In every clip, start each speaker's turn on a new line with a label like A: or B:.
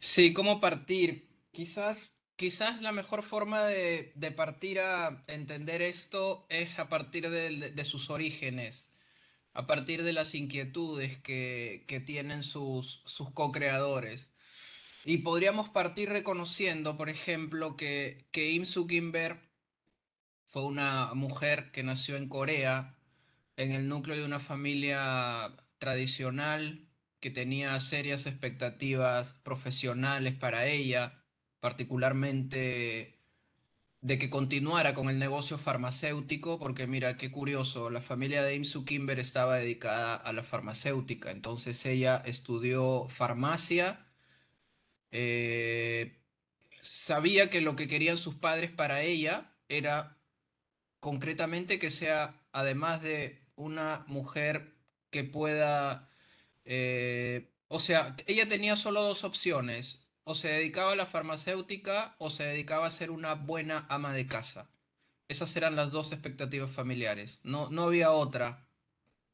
A: Sí, ¿cómo partir? Quizás, quizás la mejor forma de, partir a entender esto es a partir de, sus orígenes, a partir de las inquietudes que, que tienen sus, sus co-creadores. Y podríamos partir reconociendo, por ejemplo, que, que Im Kimber fue una mujer que nació en Corea, en el núcleo de una familia tradicional que tenía serias expectativas profesionales para ella, particularmente de que continuara con el negocio farmacéutico, porque mira, qué curioso, la familia de Imsu Kimber estaba dedicada a la farmacéutica, entonces ella estudió farmacia, eh, sabía que lo que querían sus padres para ella era concretamente que sea, además de una mujer que pueda eh, o sea, ella tenía solo dos opciones, o se dedicaba a la farmacéutica o se dedicaba a ser una buena ama de casa. Esas eran las dos expectativas familiares, no, no había otra,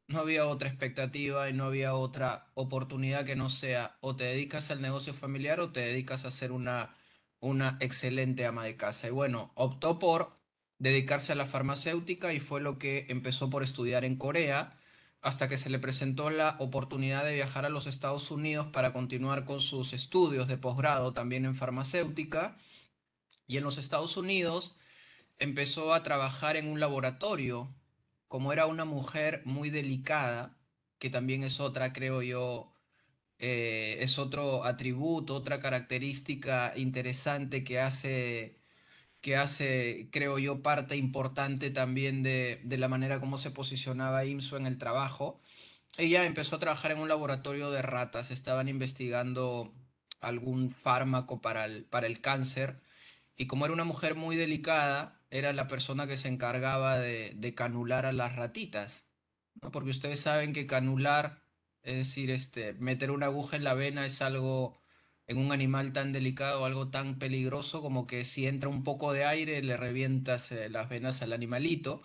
A: no había otra expectativa y no había otra oportunidad que no sea o te dedicas al negocio familiar o te dedicas a ser una, una excelente ama de casa. Y bueno, optó por dedicarse a la farmacéutica y fue lo que empezó por estudiar en Corea hasta que se le presentó la oportunidad de viajar a los Estados Unidos para continuar con sus estudios de posgrado también en farmacéutica. Y en los Estados Unidos empezó a trabajar en un laboratorio, como era una mujer muy delicada, que también es otra, creo yo, eh, es otro atributo, otra característica interesante que hace que hace, creo yo, parte importante también de, la manera como se posicionaba IMSO en el trabajo. Ella empezó a trabajar en un laboratorio de ratas, estaban investigando algún fármaco para el, para el cáncer y como era una mujer muy delicada, era la persona que se encargaba de, de canular a las ratitas, ¿no? porque ustedes saben que canular, es decir, este, meter una aguja en la vena es algo en un animal tan delicado, algo tan peligroso, como que si entra un poco de aire le revientas eh, las venas al animalito.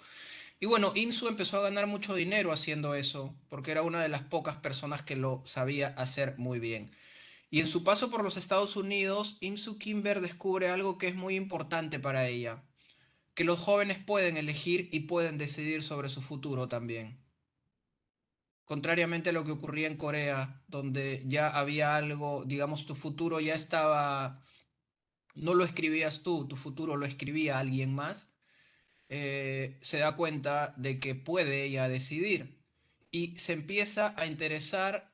A: Y bueno, Insu empezó a ganar mucho dinero haciendo eso, porque era una de las pocas personas que lo sabía hacer muy bien. Y en su paso por los Estados Unidos, Insu Kimber descubre algo que es muy importante para ella, que los jóvenes pueden elegir y pueden decidir sobre su futuro también contrariamente a lo que ocurría en Corea, donde ya había algo, digamos, tu futuro ya estaba, no lo escribías tú, tu futuro lo escribía alguien más, eh, se da cuenta de que puede ya decidir y se empieza a interesar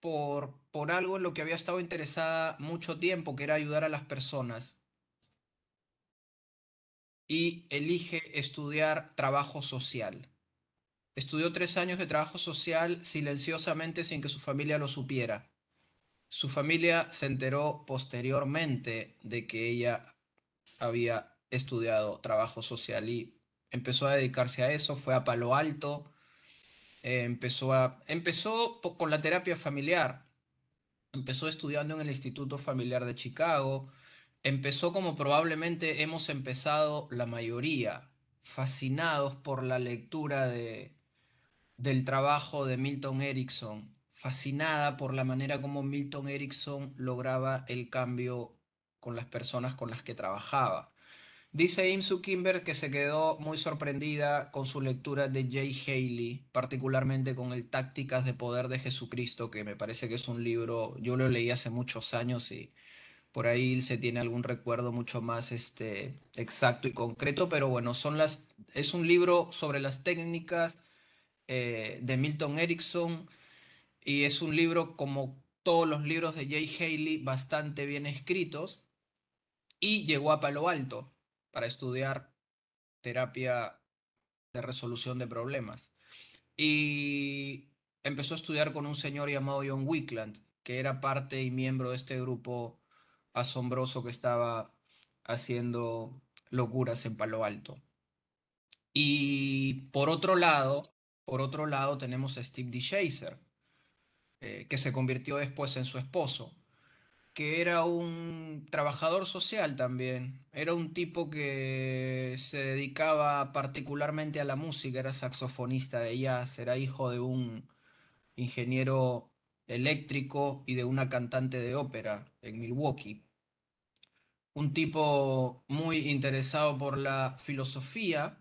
A: por algo en lo que había estado interesada mucho tiempo, que era ayudar a las personas. Y elige estudiar trabajo social. Estudió tres años de trabajo social silenciosamente sin que su familia lo supiera. Su familia se enteró posteriormente de que ella había estudiado trabajo social y empezó a dedicarse a eso, fue a Palo Alto, eh, empezó, a, empezó con la terapia familiar, empezó estudiando en el Instituto Familiar de Chicago, empezó como probablemente hemos empezado la mayoría, fascinados por la lectura de, del trabajo de Milton Erickson, fascinada por la manera como Milton Erickson lograba el cambio con las personas con las que trabajaba. Dice Imsu Kimber que se quedó muy sorprendida con su lectura de Jay Haley, particularmente con el Tácticas de Poder de Jesucristo, que me parece que es un libro, yo lo leí hace muchos años y por ahí se tiene algún recuerdo mucho más este, exacto y concreto, pero bueno, son las, es un libro sobre las técnicas eh, de Milton Erickson y es un libro como todos los libros de Jay Haley bastante bien escritos y llegó a Palo Alto para estudiar terapia de resolución de problemas y empezó a estudiar con un señor llamado John Wickland que era parte y miembro de este grupo asombroso que estaba haciendo locuras en Palo Alto. Y por otro lado, por otro lado, tenemos a Steve D. Chaser, eh, que se convirtió después en su esposo, que era un trabajador social también. Era un tipo que se dedicaba particularmente a la música, era saxofonista de jazz, era hijo de un ingeniero eléctrico y de una cantante de ópera en Milwaukee. Un tipo muy interesado por la filosofía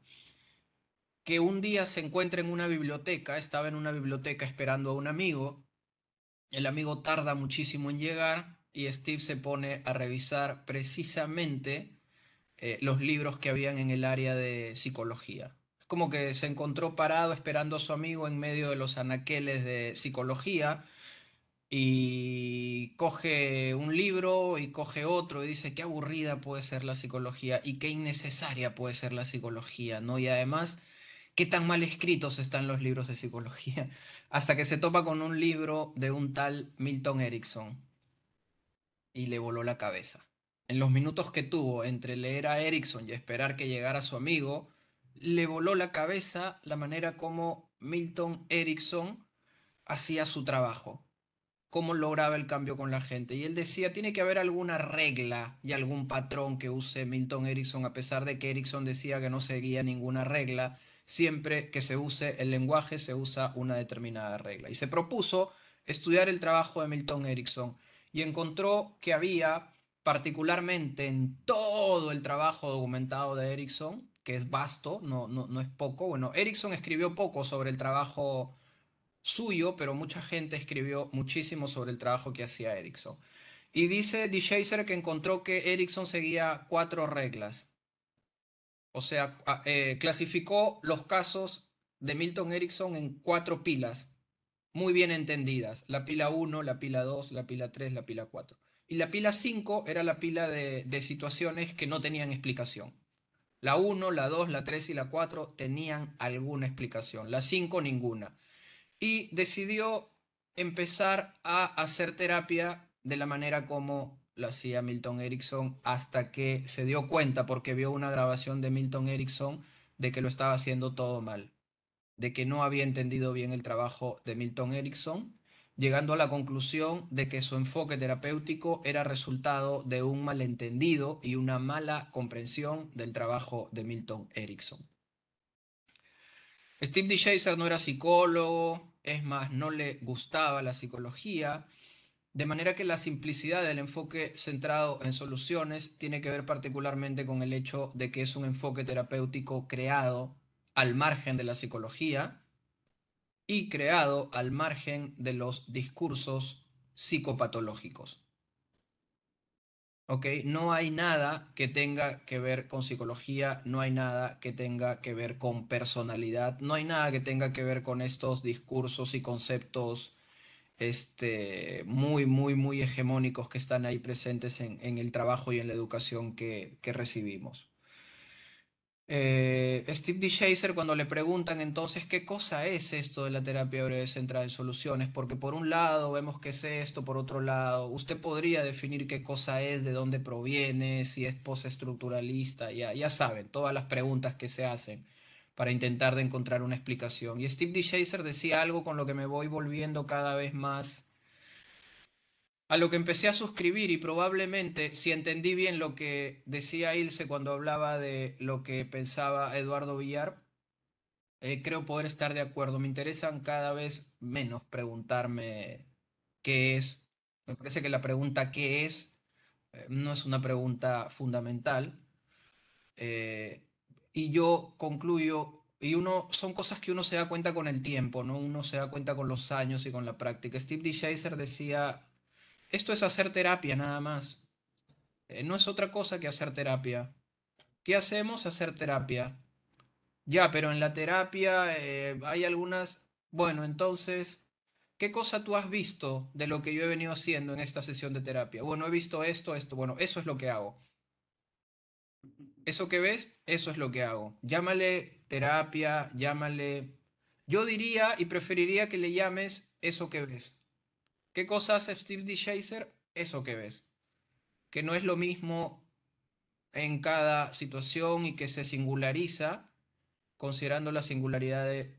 A: que un día se encuentra en una biblioteca, estaba en una biblioteca esperando a un amigo, el amigo tarda muchísimo en llegar y Steve se pone a revisar precisamente eh, los libros que habían en el área de psicología. Es como que se encontró parado esperando a su amigo en medio de los anaqueles de psicología y coge un libro y coge otro y dice qué aburrida puede ser la psicología y qué innecesaria puede ser la psicología, ¿no? Y además qué tan mal escritos están los libros de psicología, hasta que se topa con un libro de un tal Milton Erickson y le voló la cabeza. En los minutos que tuvo entre leer a Erickson y esperar que llegara su amigo, le voló la cabeza la manera como Milton Erickson hacía su trabajo, cómo lograba el cambio con la gente. Y él decía, tiene que haber alguna regla y algún patrón que use Milton Erickson, a pesar de que Erickson decía que no seguía ninguna regla siempre que se use el lenguaje se usa una determinada regla. Y se propuso estudiar el trabajo de Milton Erickson y encontró que había particularmente en todo el trabajo documentado de Erickson, que es vasto, no, no, es poco. Bueno, Erickson escribió poco sobre el trabajo suyo, pero mucha gente escribió muchísimo sobre el trabajo que hacía Erickson. Y dice D. que encontró que Erickson seguía cuatro reglas o sea, ah, eh, clasificó los casos de Milton Erickson en cuatro pilas muy bien entendidas. La pila 1, la pila 2, la pila 3, la pila 4. Y la pila 5 era la pila de, de situaciones que no tenían explicación. La 1, la 2, la 3 y la 4 tenían alguna explicación. La 5 ninguna. Y decidió empezar a hacer terapia de la manera como lo hacía Milton Erickson hasta que se dio cuenta porque vio una grabación de Milton Erickson de que lo estaba haciendo todo mal, de que no había entendido bien el trabajo de Milton Erickson, llegando a la conclusión de que su enfoque terapéutico era resultado de un malentendido y una mala comprensión del trabajo de Milton Erickson. Steve D. no era psicólogo, es más, no le gustaba la psicología, de manera que la simplicidad del enfoque centrado en soluciones tiene que ver particularmente con el hecho de que es un enfoque terapéutico creado al margen de la psicología y creado al margen de los discursos psicopatológicos. ¿Ok? No hay nada que tenga que ver con psicología, no hay nada que tenga que ver con personalidad, no hay nada que tenga que ver con estos discursos y conceptos este, muy, muy, muy hegemónicos que están ahí presentes en, en el trabajo y en la educación que, recibimos. Eh, Steve D. Chaser, cuando le preguntan entonces qué cosa es esto de la terapia breve central en soluciones, porque por un lado vemos que es esto, por otro lado, usted podría definir qué cosa es, de dónde proviene, si es postestructuralista, ya, ya saben, todas las preguntas que se hacen para intentar de encontrar una explicación. Y Steve D. Chaser decía algo con lo que me voy volviendo cada vez más a lo que empecé a suscribir y probablemente, si entendí bien lo que decía Ilse cuando hablaba de lo que pensaba Eduardo Villar, eh, creo poder estar de acuerdo. Me interesan cada vez menos preguntarme qué es. Me parece que la pregunta qué es eh, no es una pregunta fundamental. Eh, y yo concluyo, y uno, son cosas que uno se da cuenta con el tiempo, ¿no? Uno se da cuenta con los años y con la práctica. Steve D. decía, esto es hacer terapia nada más. Eh, no es otra cosa que hacer terapia. ¿Qué hacemos? Hacer terapia. Ya, pero en la terapia eh, hay algunas... Bueno, entonces, ¿qué cosa tú has visto de lo que yo he venido haciendo en esta sesión de terapia? Bueno, he visto esto, esto. Bueno, eso es lo que hago. Eso que ves, eso es lo que hago. Llámale terapia, llámale... Yo diría y preferiría que le llames eso que ves. ¿Qué cosa hace Steve D. Chaser? Eso que ves. Que no es lo mismo en cada situación y que se singulariza considerando la singularidad de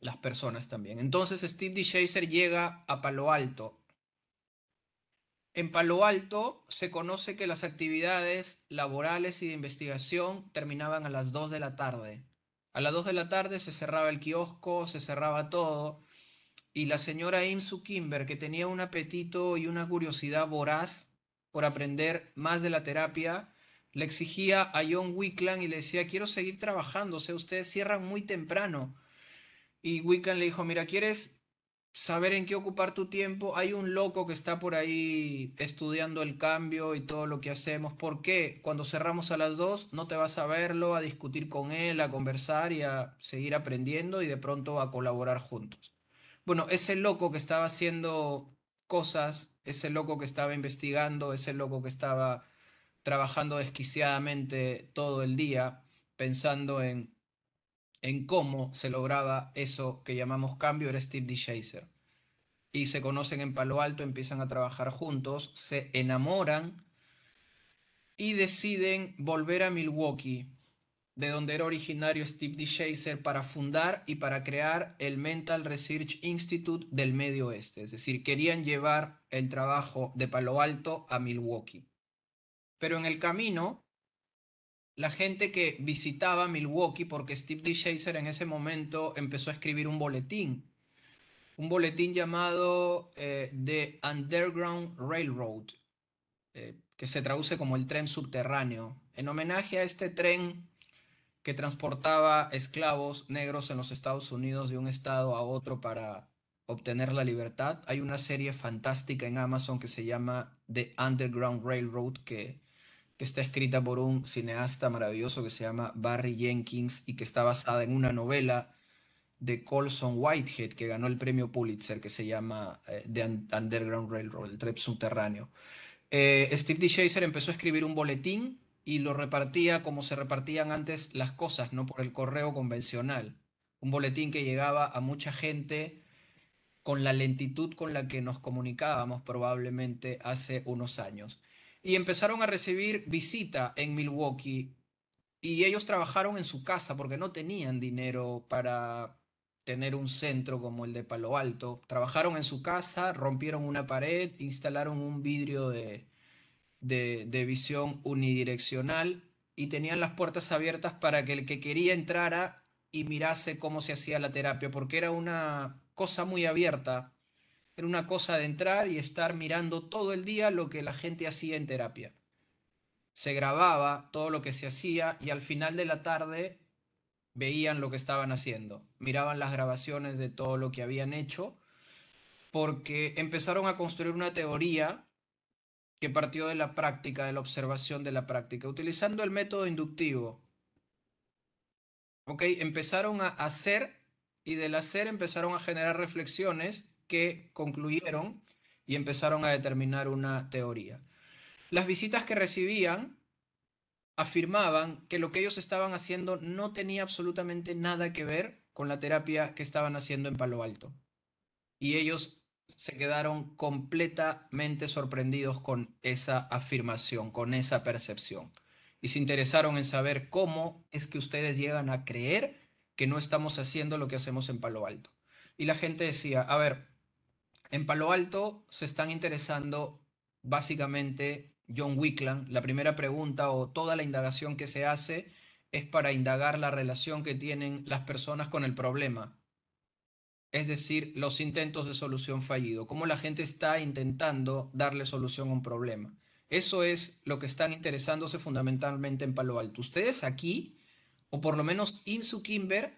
A: las personas también. Entonces Steve D. Chaser llega a Palo Alto en Palo Alto se conoce que las actividades laborales y de investigación terminaban a las 2 de la tarde. A las 2 de la tarde se cerraba el kiosco, se cerraba todo, y la señora Imsu Kimber, que tenía un apetito y una curiosidad voraz por aprender más de la terapia, le exigía a John Wickland y le decía, quiero seguir trabajando, o sea, ustedes cierran muy temprano. Y Wickland le dijo, mira, ¿quieres saber en qué ocupar tu tiempo. Hay un loco que está por ahí estudiando el cambio y todo lo que hacemos. ¿Por qué? Cuando cerramos a las dos, no te vas a verlo, a discutir con él, a conversar y a seguir aprendiendo y de pronto a colaborar juntos. Bueno, ese loco que estaba haciendo cosas, ese loco que estaba investigando, ese loco que estaba trabajando desquiciadamente todo el día, pensando en en cómo se lograba eso que llamamos cambio era Steve DeShazer. Y se conocen en Palo Alto, empiezan a trabajar juntos, se enamoran y deciden volver a Milwaukee, de donde era originario Steve DeShazer, para fundar y para crear el Mental Research Institute del Medio Oeste. Es decir, querían llevar el trabajo de Palo Alto a Milwaukee. Pero en el camino la gente que visitaba Milwaukee, porque Steve D. Chaser en ese momento empezó a escribir un boletín, un boletín llamado eh, The Underground Railroad, eh, que se traduce como el tren subterráneo, en homenaje a este tren que transportaba esclavos negros en los Estados Unidos de un estado a otro para obtener la libertad. Hay una serie fantástica en Amazon que se llama The Underground Railroad, que que está escrita por un cineasta maravilloso que se llama Barry Jenkins y que está basada en una novela de Colson Whitehead que ganó el premio Pulitzer que se llama eh, The Underground Railroad, el tren subterráneo. Eh, Steve D. Chaser empezó a escribir un boletín y lo repartía como se repartían antes las cosas, no por el correo convencional. Un boletín que llegaba a mucha gente con la lentitud con la que nos comunicábamos probablemente hace unos años y empezaron a recibir visita en Milwaukee y ellos trabajaron en su casa porque no tenían dinero para tener un centro como el de Palo Alto. Trabajaron en su casa, rompieron una pared, instalaron un vidrio de, de, de visión unidireccional y tenían las puertas abiertas para que el que quería entrara y mirase cómo se hacía la terapia, porque era una cosa muy abierta era una cosa de entrar y estar mirando todo el día lo que la gente hacía en terapia. Se grababa todo lo que se hacía y al final de la tarde veían lo que estaban haciendo, miraban las grabaciones de todo lo que habían hecho, porque empezaron a construir una teoría que partió de la práctica, de la observación de la práctica, utilizando el método inductivo. Empezaron a hacer y del hacer empezaron a generar reflexiones que concluyeron y empezaron a determinar una teoría. Las visitas que recibían afirmaban que lo que ellos estaban haciendo no tenía absolutamente nada que ver con la terapia que estaban haciendo en Palo Alto. Y ellos se quedaron completamente sorprendidos con esa afirmación, con esa percepción. Y se interesaron en saber cómo es que ustedes llegan a creer que no estamos haciendo lo que hacemos en Palo Alto. Y la gente decía, a ver, en Palo Alto se están interesando básicamente John Wickland. La primera pregunta o toda la indagación que se hace es para indagar la relación que tienen las personas con el problema. Es decir, los intentos de solución fallido, cómo la gente está intentando darle solución a un problema. Eso es lo que están interesándose fundamentalmente en Palo Alto. Ustedes aquí, o por lo menos Insu Kimber,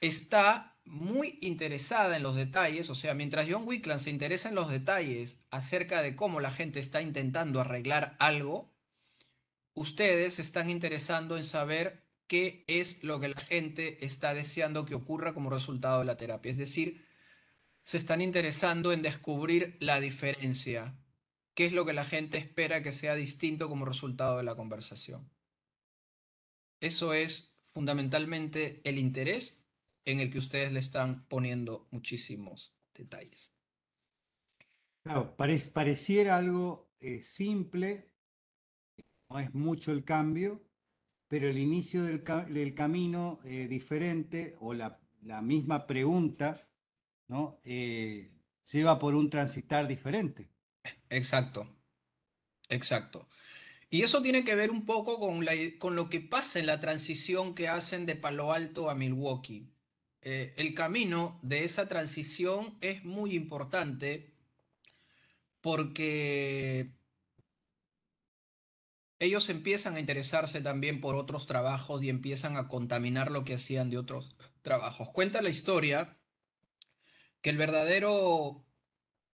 A: está muy interesada en los detalles, o sea, mientras John Wickland se interesa en los detalles acerca de cómo la gente está intentando arreglar algo, ustedes están interesando en saber qué es lo que la gente está deseando que ocurra como resultado de la terapia. Es decir, se están interesando en descubrir la diferencia, qué es lo que la gente espera que sea distinto como resultado de la conversación. Eso es fundamentalmente el interés en el que ustedes le están poniendo muchísimos detalles.
B: Claro, pareciera algo eh, simple, no es mucho el cambio, pero el inicio del, camino eh, diferente o la, misma pregunta ¿no? Eh, lleva por un
A: transitar diferente. Exacto, exacto. Y eso tiene que ver un poco con lo que pasa en la transición que hacen de Palo Alto a Milwaukee. Eh, el camino de esa transición es muy importante porque ellos empiezan a interesarse también por otros trabajos y empiezan a contaminar lo que hacían de otros trabajos. Cuenta la historia que el verdadero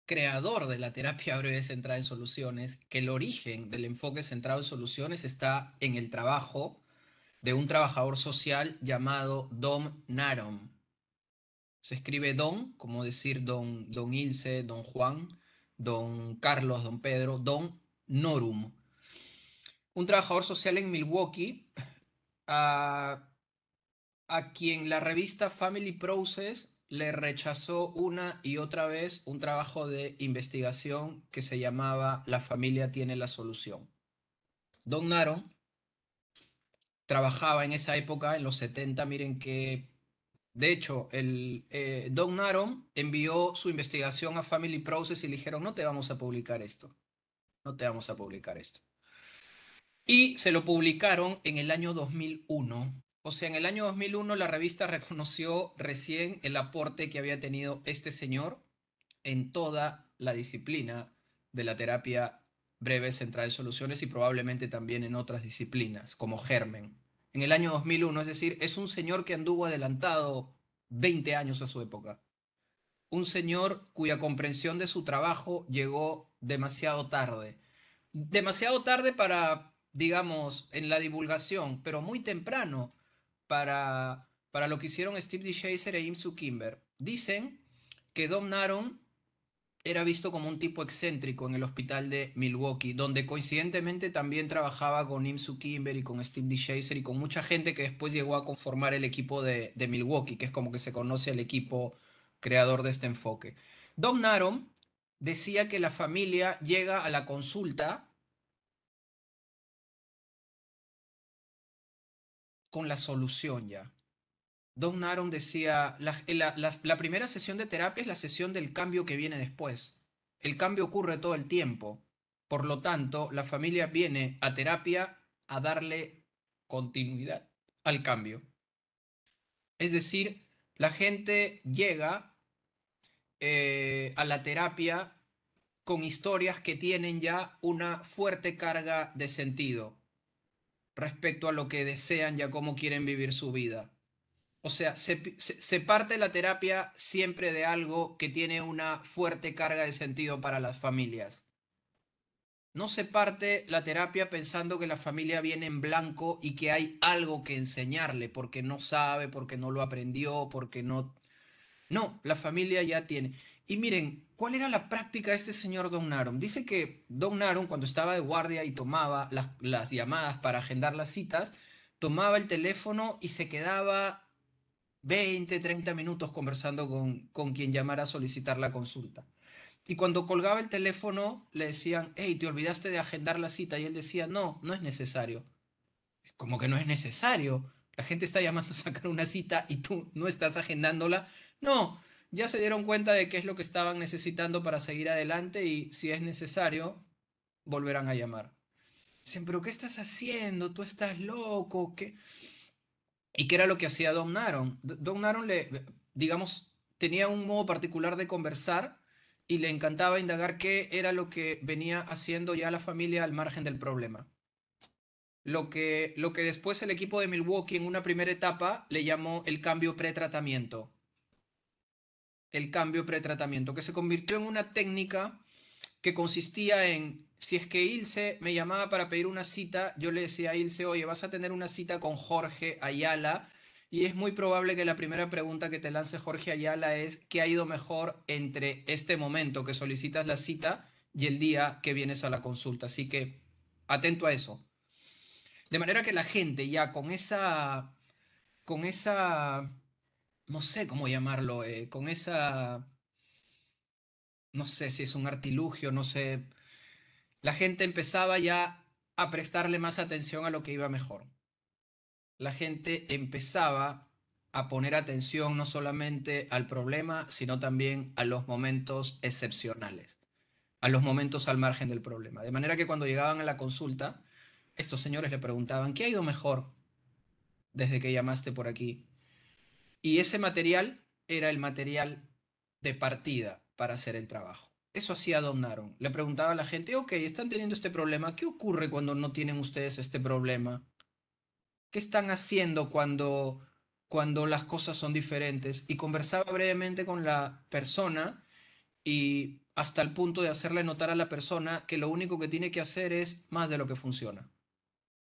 A: creador de la terapia breve centrada en soluciones, que el origen del enfoque centrado en soluciones está en el trabajo de un trabajador social llamado Dom Narom. Se escribe don, como decir don, don Ilse, don Juan, don Carlos, don Pedro, don Norum. Un trabajador social en Milwaukee, a, quien la revista Family Process le rechazó una y otra vez un trabajo de investigación que se llamaba La familia tiene la solución. Don Naron trabajaba en esa época, en los 70, miren qué de hecho, el eh, Don Naron envió su investigación a Family Process y le dijeron, no te vamos a publicar esto. No te vamos a publicar esto. Y se lo publicaron en el año 2001. O sea, en el año 2001 la revista reconoció recién el aporte que había tenido este señor en toda la disciplina de la terapia breve central de soluciones y probablemente también en otras disciplinas, como germen en el año 2001, es decir, es un señor que anduvo adelantado 20 años a su época. Un señor cuya comprensión de su trabajo llegó demasiado tarde. Demasiado tarde para, digamos, en la divulgación, pero muy temprano para, para lo que hicieron Steve chaser e Imsu Kimber. Dicen que Dom era visto como un tipo excéntrico en el hospital de Milwaukee, donde coincidentemente también trabajaba con Imsu Kimber y con Steve DeShazer y con mucha gente que después llegó a conformar el equipo de, de, Milwaukee, que es como que se conoce el equipo creador de este enfoque. Don Naron decía que la familia llega a la consulta con la solución ya. Don Naron decía, la, primera sesión de terapia es la sesión del cambio que viene después. El cambio ocurre todo el tiempo. Por lo tanto, la familia viene a terapia a darle continuidad al cambio. Es decir, la gente llega eh, a la terapia con historias que tienen ya una fuerte carga de sentido respecto a lo que desean y a cómo quieren vivir su vida. O sea, se, parte la terapia siempre de algo que tiene una fuerte carga de sentido para las familias. No se parte la terapia pensando que la familia viene en blanco y que hay algo que enseñarle porque no sabe, porque no lo aprendió, porque no... No, la familia ya tiene. Y miren, ¿cuál era la práctica de este señor Don Naron? Dice que Don Naron cuando estaba de guardia y tomaba las llamadas para agendar las citas, tomaba el teléfono y se quedaba 20, 30 minutos conversando con, con quien llamara a solicitar la consulta. Y cuando colgaba el teléfono, le decían, hey, te olvidaste de agendar la cita. Y él decía, no, no es necesario. Como que no es necesario. La gente está llamando a sacar una cita y tú no estás agendándola. No, ya se dieron cuenta de qué es lo que estaban necesitando para seguir adelante y si es necesario, volverán a llamar. Dicen, pero ¿qué estás haciendo? Tú estás loco. ¿Qué? ¿Y qué era lo que hacía Don Naron? Don Naron, le, digamos, tenía un modo particular de conversar y le encantaba indagar qué era lo que venía haciendo ya la familia al margen del problema. Lo que, lo que después el equipo de Milwaukee en una primera etapa le llamó el cambio pretratamiento. El cambio pretratamiento, que se convirtió en una técnica que consistía en, si es que Ilse me llamaba para pedir una cita, yo le decía a Ilse, oye, vas a tener una cita con Jorge Ayala, y es muy probable que la primera pregunta que te lance Jorge Ayala es, ¿qué ha ido mejor entre este momento que solicitas la cita y el día que vienes a la consulta? Así que atento a eso. De manera que la gente ya con esa, con esa, no sé cómo llamarlo, eh, con esa no sé si es un artilugio, no sé. La gente empezaba ya a prestarle más atención a lo que iba mejor. La gente empezaba a poner atención no solamente al problema, sino también a los momentos excepcionales, a los momentos al margen del problema. De manera que cuando llegaban a la consulta, estos señores le preguntaban, ¿qué ha ido mejor desde que llamaste por aquí? Y ese material era el material de partida para hacer el trabajo. Eso hacía Don Le preguntaba a la gente, ok, están teniendo este problema, ¿qué ocurre cuando no tienen ustedes este problema? ¿Qué están haciendo cuando, cuando las cosas son diferentes? Y conversaba brevemente con la persona y hasta el punto de hacerle notar a la persona que lo único que tiene que hacer es más de lo que funciona.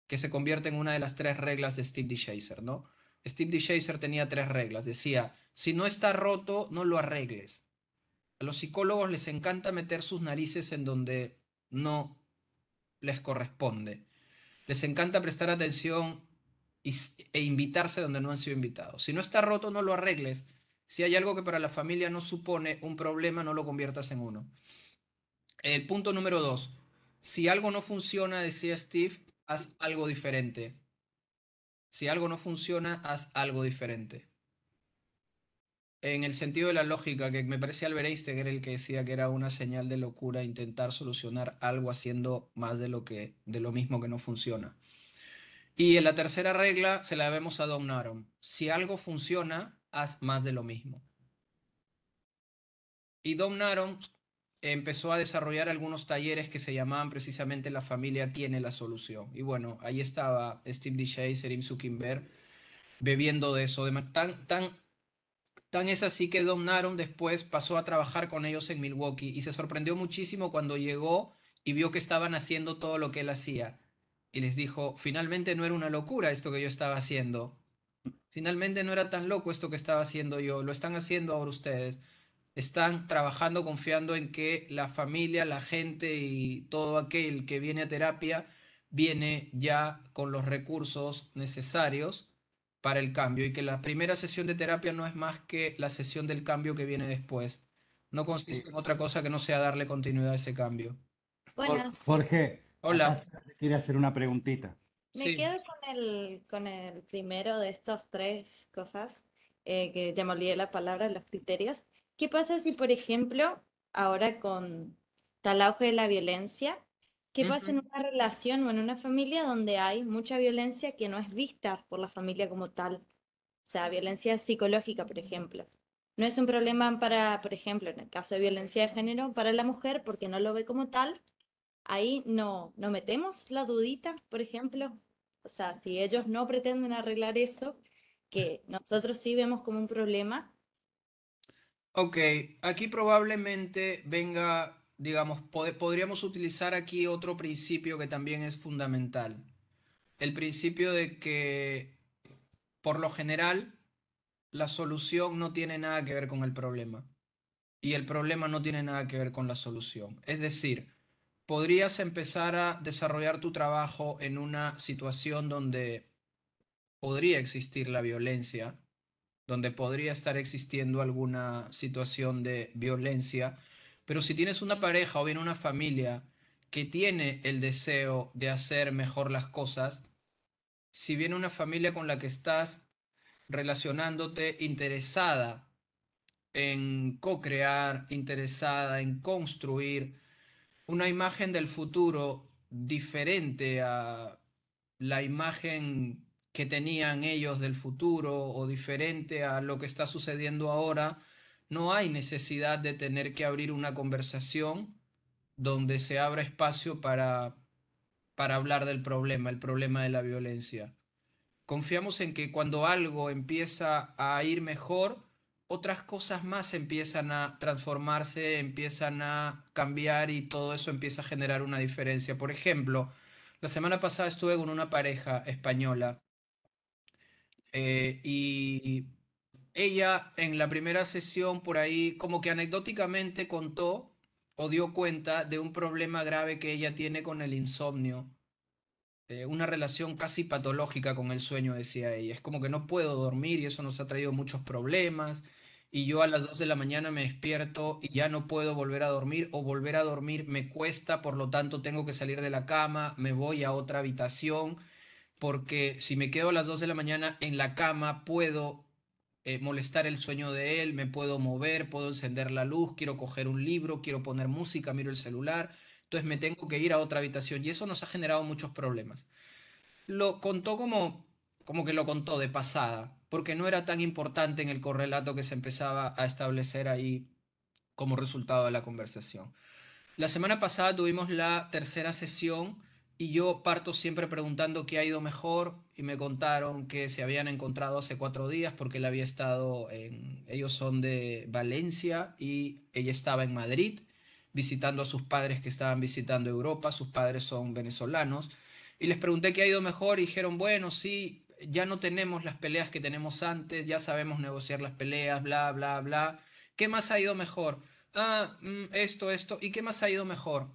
A: Que se convierte en una de las tres reglas de Steve D. Chaser, ¿no? Steve D. Chaser tenía tres reglas. Decía, si no está roto, no lo arregles los psicólogos les encanta meter sus narices en donde no les corresponde. Les encanta prestar atención e invitarse donde no han sido invitados. Si no está roto, no lo arregles. Si hay algo que para la familia no supone un problema, no lo conviertas en uno. El punto número dos. Si algo no funciona, decía Steve, haz algo diferente. Si algo no funciona, haz algo diferente en el sentido de la lógica, que me parece Albert Einstein era el que decía que era una señal de locura intentar solucionar algo haciendo más de lo, que, de lo mismo que no funciona. Y en la tercera regla se la vemos a Don Naron. Si algo funciona, haz más de lo mismo. Y Don Naron empezó a desarrollar algunos talleres que se llamaban precisamente La familia tiene la solución. Y bueno, ahí estaba Steve D. Chase, Erim Zuckerberg, bebiendo de eso, de tan Tan es así que Don Narum después pasó a trabajar con ellos en Milwaukee y se sorprendió muchísimo cuando llegó y vio que estaban haciendo todo lo que él hacía. Y les dijo, finalmente no era una locura esto que yo estaba haciendo. Finalmente no era tan loco esto que estaba haciendo yo. Lo están haciendo ahora ustedes. Están trabajando confiando en que la familia, la gente y todo aquel que viene a terapia viene ya con los recursos necesarios para el cambio y que la primera sesión de terapia no es más que la sesión del cambio que viene después. No consiste en otra cosa que no sea darle continuidad a ese cambio. Buenas. Jorge,
B: hola. quiere hacer una preguntita. Me quedo con el, con el primero de estos tres cosas, eh, que ya me olvidé la palabra, los criterios. ¿Qué pasa si, por ejemplo, ahora con tal auge de la violencia, ¿Qué pasa en una relación o en una familia donde hay mucha violencia que no es vista por la familia como tal? O sea, violencia psicológica, por ejemplo. No es un problema para, por ejemplo, en el caso de violencia de género, para la mujer porque no lo ve como tal. Ahí no, no metemos la dudita, por ejemplo. O sea, si ellos no pretenden arreglar eso, que nosotros sí vemos como un problema.
A: Ok, aquí probablemente venga digamos, podríamos utilizar aquí otro principio que también es fundamental. El principio de que, por lo general, la solución no tiene nada que ver con el problema. Y el problema no tiene nada que ver con la solución. Es decir, podrías empezar a desarrollar tu trabajo en una situación donde podría existir la violencia, donde podría estar existiendo alguna situación de violencia, pero si tienes una pareja o bien una familia que tiene el deseo de hacer mejor las cosas, si viene una familia con la que estás relacionándote interesada en co-crear, interesada en construir una imagen del futuro diferente a la imagen que tenían ellos del futuro o diferente a lo que está sucediendo ahora, no hay necesidad de tener que abrir una conversación donde se abra espacio para, para hablar del problema, el problema de la violencia. Confiamos en que cuando algo empieza a ir mejor, otras cosas más empiezan a transformarse, empiezan a cambiar y todo eso empieza a generar una diferencia. Por ejemplo, la semana pasada estuve con una pareja española eh, y ella en la primera sesión por ahí como que anecdóticamente contó o dio cuenta de un problema grave que ella tiene con el insomnio. Eh, una relación casi patológica con el sueño, decía ella. Es como que no puedo dormir y eso nos ha traído muchos problemas. Y yo a las 2 de la mañana me despierto y ya no puedo volver a dormir o volver a dormir me cuesta, por lo tanto tengo que salir de la cama, me voy a otra habitación, porque si me quedo a las 2 de la mañana en la cama puedo eh, molestar el sueño de él, me puedo mover, puedo encender la luz, quiero coger un libro, quiero poner música, miro el celular, entonces me tengo que ir a otra habitación y eso nos ha generado muchos problemas. Lo contó como, como que lo contó de pasada, porque no era tan importante en el correlato que se empezaba a establecer ahí como resultado de la conversación. La semana pasada tuvimos la tercera sesión y yo parto siempre preguntando qué ha ido mejor, y me contaron que se habían encontrado hace cuatro días porque él había estado en, ellos son de Valencia y ella estaba en Madrid visitando a sus padres que estaban visitando Europa, sus padres son venezolanos, y les pregunté qué ha ido mejor y dijeron, bueno, sí, ya no tenemos las peleas que tenemos antes, ya sabemos negociar las peleas, bla, bla, bla, ¿qué más ha ido mejor? Ah, mm, esto, esto, ¿y qué más ha ido mejor?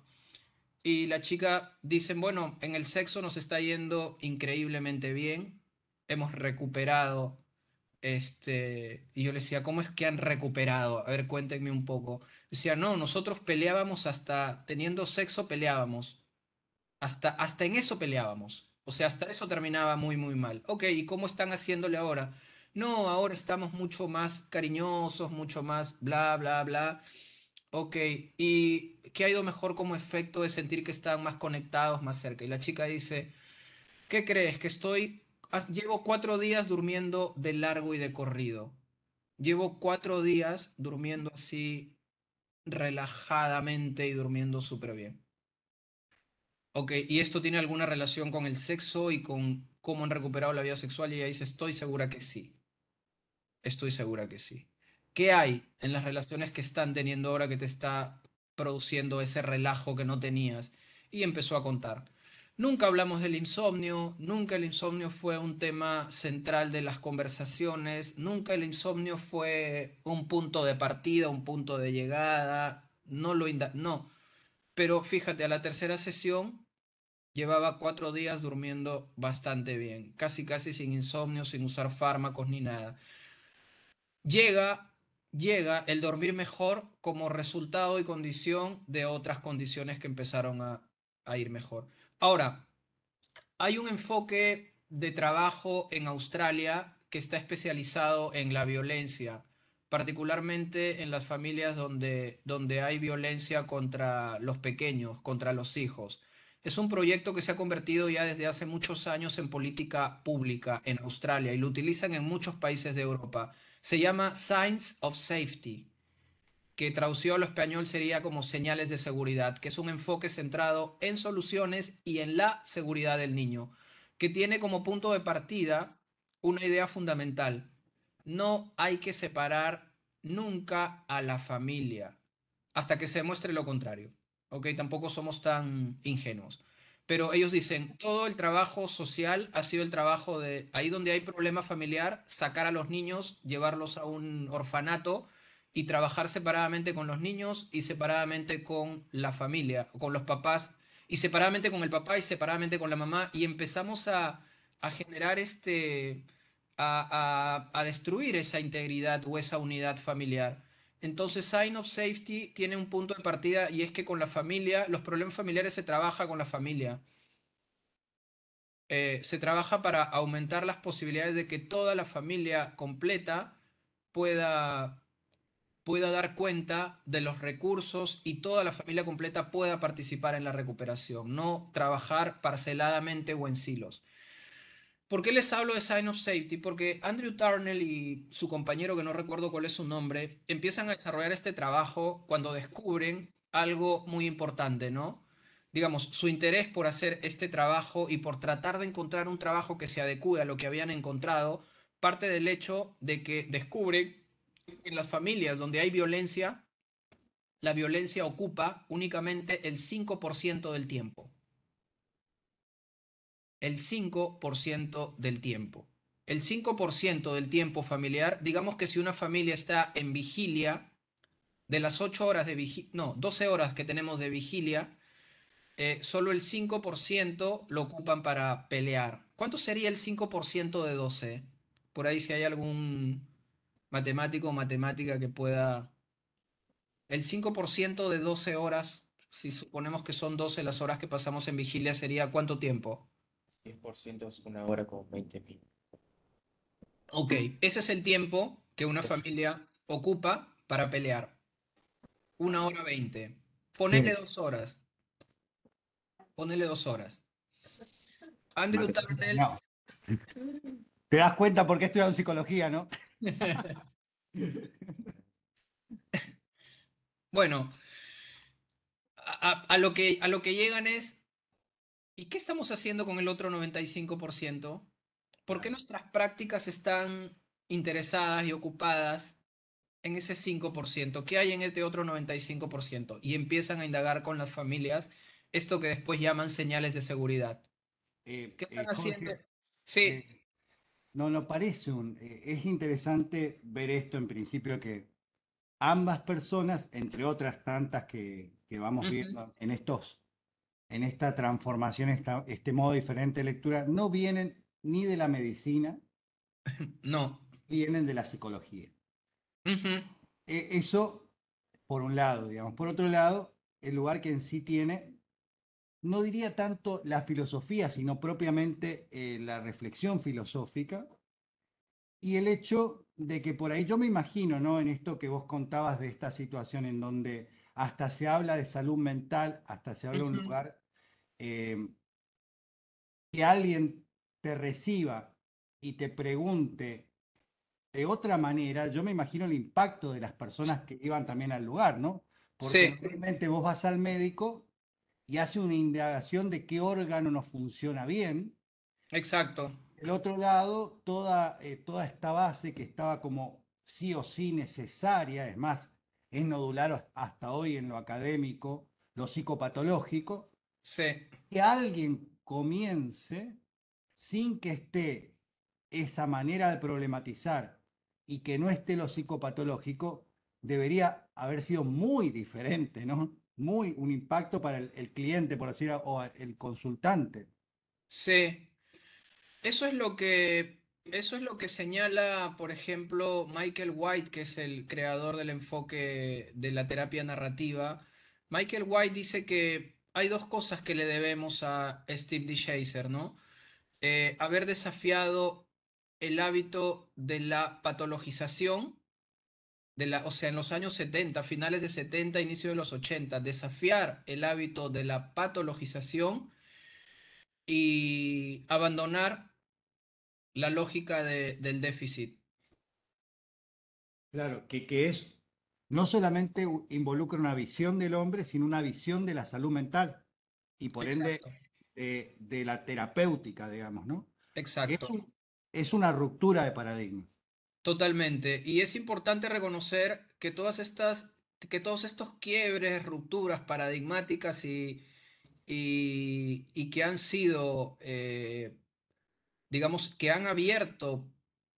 A: y la chica dicen, bueno, en el sexo nos está yendo increíblemente bien, hemos recuperado, este, y yo le decía, ¿cómo es que han recuperado? A ver, cuéntenme un poco. Decía, no, nosotros peleábamos hasta, teniendo sexo peleábamos, hasta, hasta en eso peleábamos, o sea, hasta eso terminaba muy, muy mal. Ok, ¿y cómo están haciéndole ahora? No, ahora estamos mucho más cariñosos, mucho más bla, bla, bla. Ok, ¿y qué ha ido mejor como efecto de sentir que están más conectados, más cerca? Y la chica dice, ¿qué crees? Que estoy, llevo cuatro días durmiendo de largo y de corrido. Llevo cuatro días durmiendo así relajadamente y durmiendo súper bien. Ok, ¿y esto tiene alguna relación con el sexo y con cómo han recuperado la vida sexual? Y ella dice, estoy segura que sí, estoy segura que sí. ¿Qué hay en las relaciones que están teniendo ahora que te está produciendo ese relajo que no tenías? Y empezó a contar. Nunca hablamos del insomnio, nunca el insomnio fue un tema central de las conversaciones, nunca el insomnio fue un punto de partida, un punto de llegada, no lo no. Pero fíjate, a la tercera sesión llevaba cuatro días durmiendo bastante bien, casi casi sin insomnio, sin usar fármacos ni nada. Llega llega el dormir mejor como resultado y condición de otras condiciones que empezaron a, ir mejor. Ahora, hay un enfoque de trabajo en Australia que está especializado en la violencia, particularmente en las familias donde, donde hay violencia contra los pequeños, contra los hijos. Es un proyecto que se ha convertido ya desde hace muchos años en política pública en Australia y lo utilizan en muchos países de Europa. Se llama Signs of Safety, que traducido al español sería como señales de seguridad, que es un enfoque centrado en soluciones y en la seguridad del niño, que tiene como punto de partida una idea fundamental. No hay que separar nunca a la familia hasta que se muestre lo contrario. ¿ok? Tampoco somos tan ingenuos pero ellos dicen, todo el trabajo social ha sido el trabajo de, ahí donde hay problema familiar, sacar a los niños, llevarlos a un orfanato y trabajar separadamente con los niños y separadamente con la familia, con los papás, y separadamente con el papá y separadamente con la mamá, y empezamos a, a generar este, a, a destruir esa integridad o esa unidad familiar. Entonces, Sign of Safety tiene un punto de partida y es que con la familia, los problemas familiares se trabaja con la familia. Eh, se trabaja para aumentar las posibilidades de que toda la familia completa pueda dar cuenta de los recursos y toda la familia completa pueda participar en la recuperación, no trabajar parceladamente o en silos. ¿Por qué les hablo de Sign of Safety? Porque Andrew Tarnell y su compañero, que no recuerdo cuál es su nombre, empiezan a desarrollar este trabajo cuando descubren algo muy importante, ¿no? Digamos, su interés por hacer este trabajo y por tratar de encontrar un trabajo que se adecue a lo que habían encontrado, parte del hecho de que descubren que en las familias donde hay violencia, la violencia ocupa únicamente el 5% del tiempo el 5% del tiempo. El 5% del tiempo familiar, digamos que si una familia está en vigilia, de las 8 horas de vigilia, no, 12 horas que tenemos de vigilia, eh, solo el 5% lo ocupan para pelear. ¿Cuánto sería el 5% de 12? Por ahí si hay algún matemático o matemática que pueda... El 5% de 12 horas, si suponemos que son 12 las horas que pasamos en vigilia, sería cuánto tiempo? 10% es una hora con 20 Ok, ese es el tiempo que una familia ocupa para pelear. Una hora 20. Ponele dos horas. Ponele dos horas. Andrew
B: Te das cuenta porque qué he estudiado psicología, ¿no?
A: bueno, a, lo que, a lo que llegan es ¿Y qué estamos haciendo con el otro 95%? ¿Por qué nuestras prácticas están interesadas y ocupadas en ese 5%? ¿Qué hay en este otro 95%? Y empiezan a indagar con las familias esto que después llaman señales de seguridad. Eh, ¿Qué eh, están haciendo? Sí. Eh,
B: no, no parece un... es interesante ver esto en principio que ambas personas, entre otras tantas que, vamos viendo en estos en esta transformación, este modo diferente de lectura, no vienen ni de la medicina, no. Vienen de la psicología. E, eso, por un lado, digamos. Por otro lado, el lugar que en sí tiene, no diría tanto la filosofía, sino propiamente eh, la reflexión filosófica y el hecho de que por ahí yo me imagino, ¿no? En esto que vos contabas de esta situación en donde hasta se habla de salud mental, hasta se habla de un lugar Em, que alguien te reciba y te pregunte de otra manera, yo me imagino el impacto de las personas que iban también al lugar, ¿no? Porque simplemente vos vas al médico y hace una indagación de qué órgano no funciona bien. Exacto. Del otro lado, toda, eh, toda esta base que estaba como sí o sí necesaria, es más, es nodular hasta hoy en lo académico, lo psicopatológico, que alguien comience sin que esté esa manera de problematizar y que no esté lo psicopatológico, debería haber sido muy diferente, ¿no? Muy un impacto para el, cliente, por así, o el consultante.
A: Sí. Eso es lo que eso es lo que señala, por ejemplo, Michael White, que es el creador del enfoque de la terapia narrativa. Michael White dice que hay dos cosas que le debemos a Steve D. Chaser, ¿no? Eh, haber desafiado el hábito de la patologización, de o sea, en los años 70, finales de 70, inicio de los 80, desafiar el hábito de la patologización y abandonar la lógica del déficit.
B: Claro, que, que es no solamente involucra una visión del hombre, sino una visión de la salud mental y por ende eh, de, la terapéutica, digamos, ¿no? Exacto. Es, una ruptura de paradigmas.
A: Totalmente. Y es importante reconocer que todas estas, que todos estos quiebres, rupturas paradigmáticas y, y, que han sido, eh, digamos, que han abierto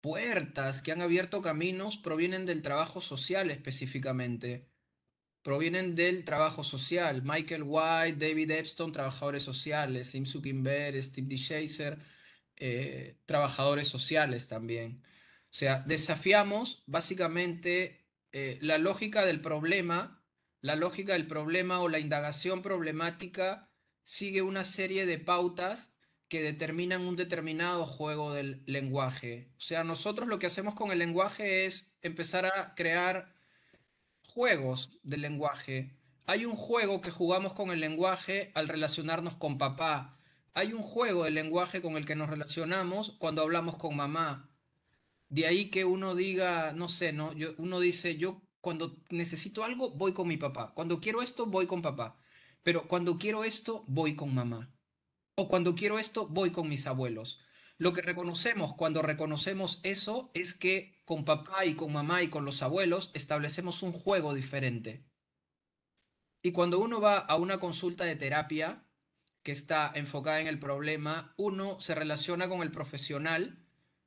A: puertas, que han abierto caminos, provienen del trabajo social específicamente. Provienen del trabajo social. Michael White, David Epstone, trabajadores sociales. Sim Kimber, Steve D. Chaser, eh, trabajadores sociales también. O sea, desafiamos básicamente eh, la lógica del problema, la lógica del problema o la indagación problemática sigue una serie de pautas que determinan un determinado juego del lenguaje. O sea, nosotros lo que hacemos con el lenguaje es empezar a crear juegos del lenguaje. Hay un juego que jugamos con el lenguaje al relacionarnos con papá. Hay un juego del lenguaje con el que nos relacionamos cuando hablamos con mamá. De ahí que uno diga, no sé, ¿no? Yo, uno dice, yo cuando necesito algo voy con mi papá. Cuando quiero esto voy con papá. Pero cuando quiero esto voy con mamá o cuando quiero esto, voy con mis abuelos. Lo que reconocemos cuando reconocemos eso es que con papá y con mamá y con los abuelos establecemos un juego diferente. Y cuando uno va a una consulta de terapia que está enfocada en el problema, uno se relaciona con el profesional,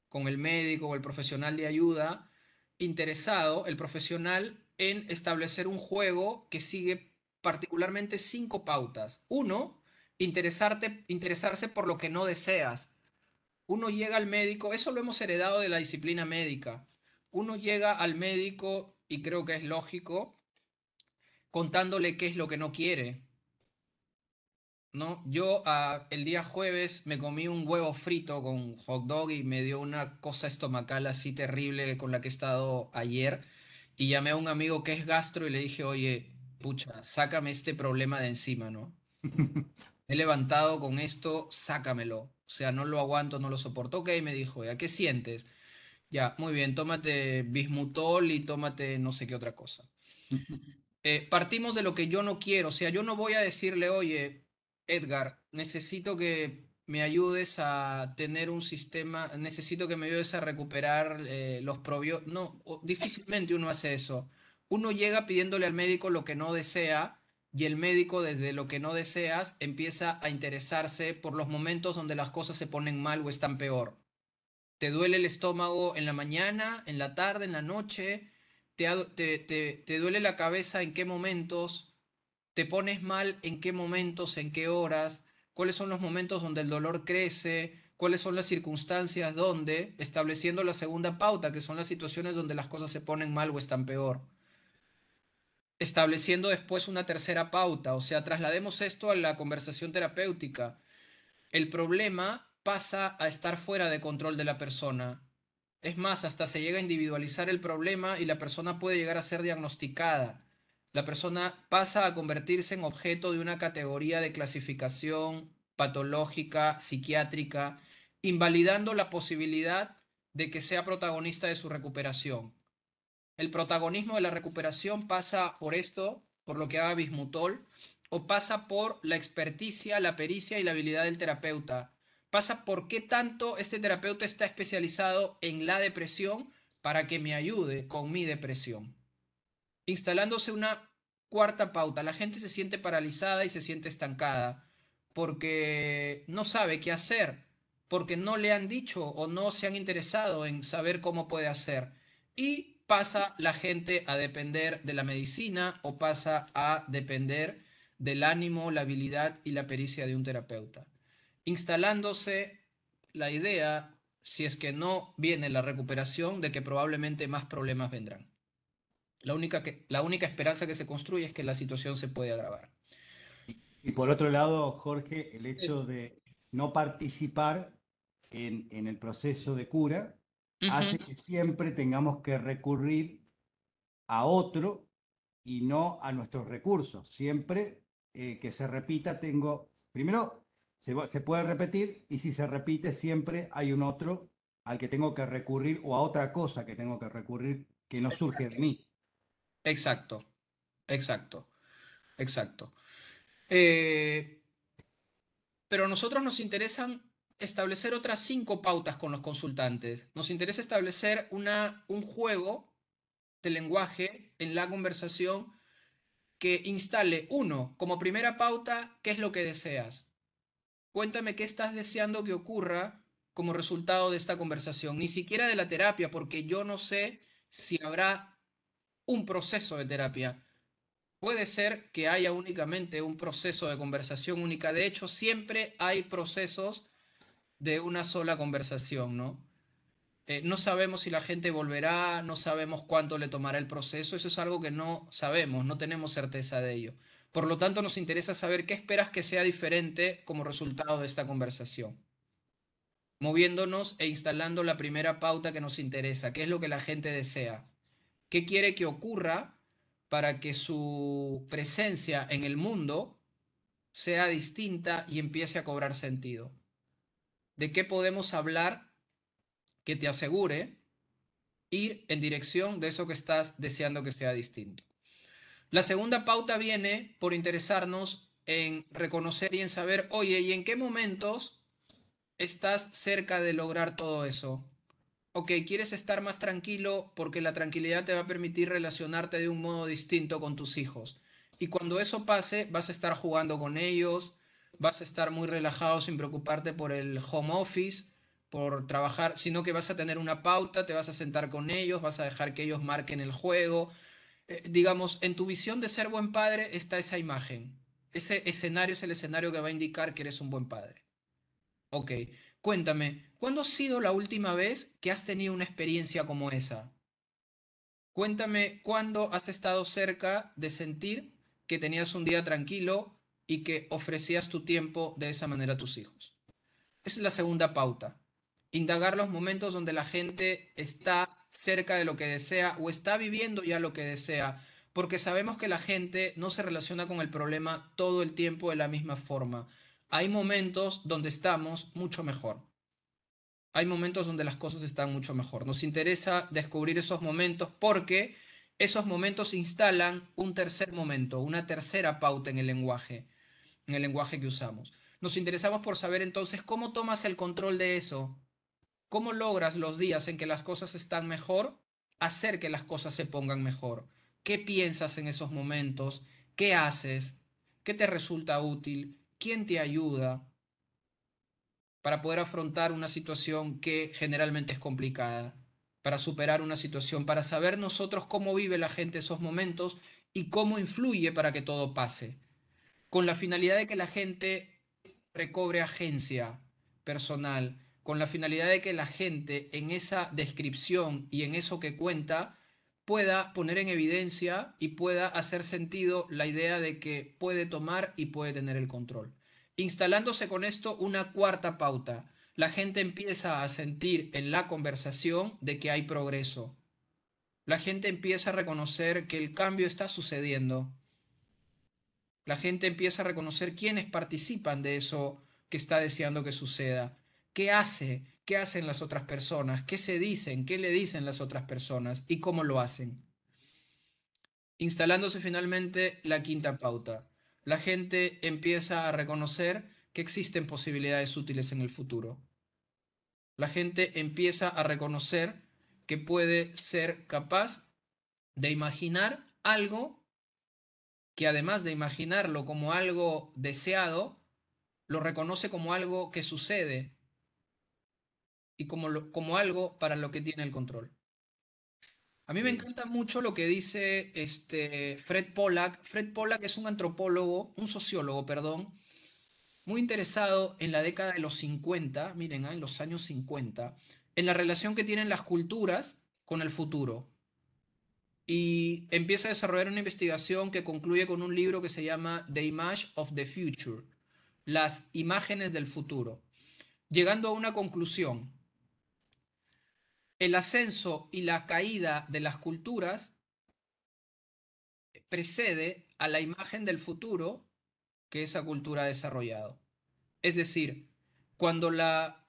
A: con el médico o el profesional de ayuda, interesado, el profesional, en establecer un juego que sigue particularmente cinco pautas. Uno, interesarte, interesarse por lo que no deseas. Uno llega al médico, eso lo hemos heredado de la disciplina médica. Uno llega al médico, y creo que es lógico, contándole qué es lo que no quiere. ¿No? Yo a ah, el día jueves me comí un huevo frito con hot dog y me dio una cosa estomacal así terrible con la que he estado ayer. Y llamé a un amigo que es gastro y le dije, oye, pucha, sácame este problema de encima, ¿no? he levantado con esto, sácamelo. O sea, no lo aguanto, no lo soporto. Ok, me dijo, ¿ya qué sientes? Ya, muy bien, tómate bismutol y tómate no sé qué otra cosa. Eh, partimos de lo que yo no quiero. O sea, yo no voy a decirle, oye, Edgar, necesito que me ayudes a tener un sistema, necesito que me ayudes a recuperar eh, los probios. No, difícilmente uno hace eso. Uno llega pidiéndole al médico lo que no desea y el médico desde lo que no deseas empieza a interesarse por los momentos donde las cosas se ponen mal o están peor. ¿Te duele el estómago en la mañana, en la tarde, en la noche? ¿Te, duele la cabeza en qué momentos? ¿Te pones mal en qué momentos, en qué horas? ¿Cuáles son los momentos donde el dolor crece? ¿Cuáles son las circunstancias donde? Estableciendo la segunda pauta, que son las situaciones donde las cosas se ponen mal o están peor estableciendo después una tercera pauta. O sea, traslademos esto a la conversación terapéutica. El problema pasa a estar fuera de control de la persona. Es más, hasta se llega a individualizar el problema y la persona puede llegar a ser diagnosticada. La persona pasa a convertirse en objeto de una categoría de clasificación patológica, psiquiátrica, invalidando la posibilidad de que sea protagonista de su recuperación el protagonismo de la recuperación pasa por esto, por lo que haga Bismutol, o pasa por la experticia, la pericia y la habilidad del terapeuta. Pasa por qué tanto este terapeuta está especializado en la depresión para que me ayude con mi depresión. Instalándose una cuarta pauta, la gente se siente paralizada y se siente estancada porque no sabe qué hacer, porque no le han dicho o no se han interesado en saber cómo puede hacer. Y pasa la gente a depender de la medicina o pasa a depender del ánimo, la habilidad y la pericia de un terapeuta. Instalándose la idea, si es que no viene la recuperación, de que probablemente más problemas vendrán. La única, la única esperanza que se construye es que la situación se puede agravar.
B: Y por otro lado, Jorge, el hecho de no participar en, en el proceso de cura hace que siempre tengamos que recurrir a otro y no a nuestros recursos. Siempre eh, que se repita, tengo, primero, se, puede repetir y si se repite, siempre hay un otro al que tengo que recurrir o a otra cosa que tengo que recurrir que
A: no surge de mí. Exacto, exacto, exacto. Eh, pero a nosotros nos interesan establecer otras cinco pautas con los consultantes. Nos interesa establecer una, un juego de lenguaje en la conversación que instale, uno, como primera pauta, qué es lo que deseas. Cuéntame qué estás deseando que ocurra como resultado de esta conversación, ni siquiera de la terapia, porque yo no sé si habrá un proceso de terapia. Puede ser que haya únicamente un proceso de conversación única. De hecho, siempre hay procesos de una sola conversación, ¿no? Eh, no sabemos si la gente volverá, no sabemos cuánto le tomará el proceso, eso es algo que no sabemos, no tenemos certeza de ello. Por lo tanto, nos interesa saber qué esperas que sea diferente como resultado de esta conversación. Moviéndonos e instalando la primera pauta que nos interesa, qué es lo que la gente desea, qué quiere que ocurra para que su presencia en el mundo sea distinta y empiece a cobrar sentido de qué podemos hablar que te asegure ir en dirección de eso que estás deseando que sea distinto. La segunda pauta viene por interesarnos en reconocer y en saber, oye, ¿y en qué momentos estás cerca de lograr todo eso? Ok, quieres estar más tranquilo porque la tranquilidad te va a permitir relacionarte de un modo distinto con tus hijos. Y cuando eso pase, vas a estar jugando con ellos, vas a estar muy relajado sin preocuparte por el home office, por trabajar, sino que vas a tener una pauta, te vas a sentar con ellos, vas a dejar que ellos marquen el juego. Eh, digamos, en tu visión de ser buen padre está esa imagen. Ese escenario es el escenario que va a indicar que eres un buen padre. Ok, cuéntame, ¿cuándo ha sido la última vez que has tenido una experiencia como esa? Cuéntame cuándo has estado cerca de sentir que tenías un día tranquilo, y que ofrecías tu tiempo de esa manera a tus hijos. Esa es la segunda pauta. Indagar los momentos donde la gente está cerca de lo que desea o está viviendo ya lo que desea, porque sabemos que la gente no se relaciona con el problema todo el tiempo de la misma forma. Hay momentos donde estamos mucho mejor. Hay momentos donde las cosas están mucho mejor. Nos interesa descubrir esos momentos porque esos momentos instalan un tercer momento, una tercera pauta en el lenguaje en el lenguaje que usamos. Nos interesamos por saber entonces cómo tomas el control de eso, cómo logras los días en que las cosas están mejor, hacer que las cosas se pongan mejor. ¿Qué piensas en esos momentos? ¿Qué haces? ¿Qué te resulta útil? ¿Quién te ayuda? Para poder afrontar una situación que generalmente es complicada, para superar una situación, para saber nosotros cómo vive la gente esos momentos y cómo influye para que todo pase con la finalidad de que la gente recobre agencia personal, con la finalidad de que la gente en esa descripción y en eso que cuenta pueda poner en evidencia y pueda hacer sentido la idea de que puede tomar y puede tener el control. Instalándose con esto una cuarta pauta, la gente empieza a sentir en la conversación de que hay progreso. La gente empieza a reconocer que el cambio está sucediendo, la gente empieza a reconocer quiénes participan de eso que está deseando que suceda. ¿Qué hace? ¿Qué hacen las otras personas? ¿Qué se dicen? ¿Qué le dicen las otras personas? ¿Y cómo lo hacen? Instalándose finalmente la quinta pauta. La gente empieza a reconocer que existen posibilidades útiles en el futuro. La gente empieza a reconocer que puede ser capaz de imaginar algo que además de imaginarlo como algo deseado, lo reconoce como algo que sucede y como, como algo para lo que tiene el control. A mí me encanta mucho lo que dice este Fred Pollack. Fred Pollack es un antropólogo, un sociólogo, perdón, muy interesado en la década de los 50, miren, ¿eh? en los años 50, en la relación que tienen las culturas con el futuro y empieza a desarrollar una investigación que concluye con un libro que se llama The Image of the Future, las imágenes del futuro, llegando a una conclusión. El ascenso y la caída de las culturas precede a la imagen del futuro que esa cultura ha desarrollado. Es decir, cuando la,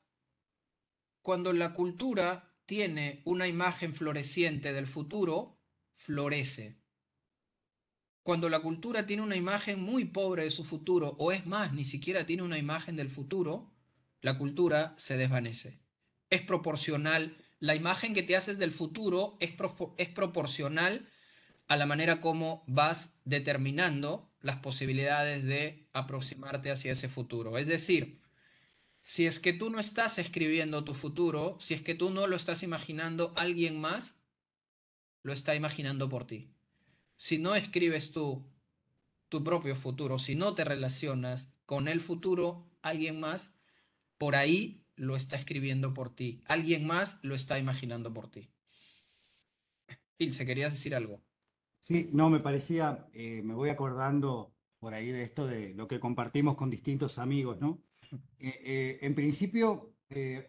A: cuando la cultura tiene una imagen floreciente del futuro, florece. Cuando la cultura tiene una imagen muy pobre de su futuro, o es más, ni siquiera tiene una imagen del futuro, la cultura se desvanece. Es proporcional, la imagen que te haces del futuro es, es proporcional a la manera como vas determinando las posibilidades de aproximarte hacia ese futuro. Es decir, si es que tú no estás escribiendo tu futuro, si es que tú no lo estás imaginando, alguien más lo está imaginando por ti. Si no escribes tú tu propio futuro, si no te relacionas con el futuro, alguien más por ahí lo está escribiendo por ti, alguien más lo está imaginando por ti. Ilse, querías decir algo.
B: Sí, no, me parecía, eh, me voy acordando por ahí de esto de lo que compartimos con distintos amigos, ¿no? Eh, eh, en principio,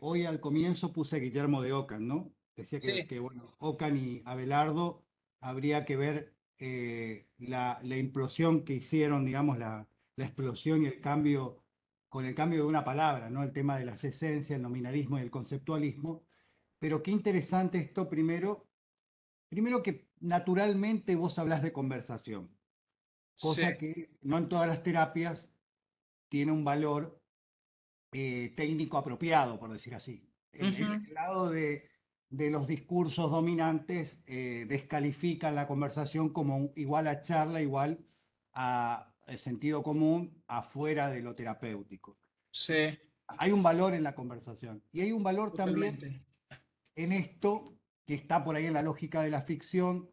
B: hoy al comienzo puse a Guillermo de Ocan, ¿no? Decía que, bueno, Ocan y Abelardo habría que ver eh, la, implosión que hicieron, digamos, la, explosión y el cambio, con el cambio de una palabra, ¿no? El tema de las esencias, el nominalismo y el conceptualismo. Pero qué interesante esto primero, primero que naturalmente vos hablas de conversación, cosa que no en todas las terapias tiene un valor eh, técnico apropiado, por decir así. el lado de de los discursos dominantes eh, descalifican la conversación como igual a charla, igual a eh, sentido común, afuera de lo terapéutico. Sí. Hay un valor en la conversación y hay un valor también en esto que está por ahí en la lógica de la ficción,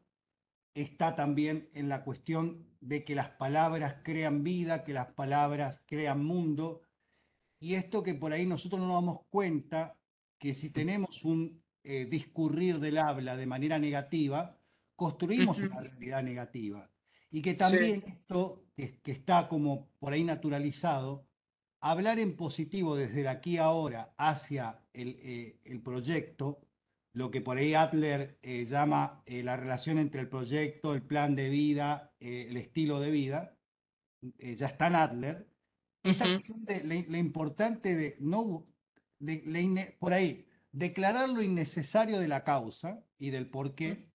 B: está también en la cuestión de que las palabras crean vida, que las palabras crean mundo, y esto que por ahí nosotros no nos damos cuenta, que si tenemos un eh, discurrir del habla de manera negativa, construimos una realidad negativa. Y que también esto, que está como por ahí naturalizado, hablar en positivo desde aquí ahora hacia eh, el, proyecto, lo que por ahí Adler eh, llama la relación entre el proyecto, el plan de vida, el estilo de vida, ya está en Adler. Esta cuestión de lo importante de no, de, por ahí, declarar lo innecesario de la causa y del por qué,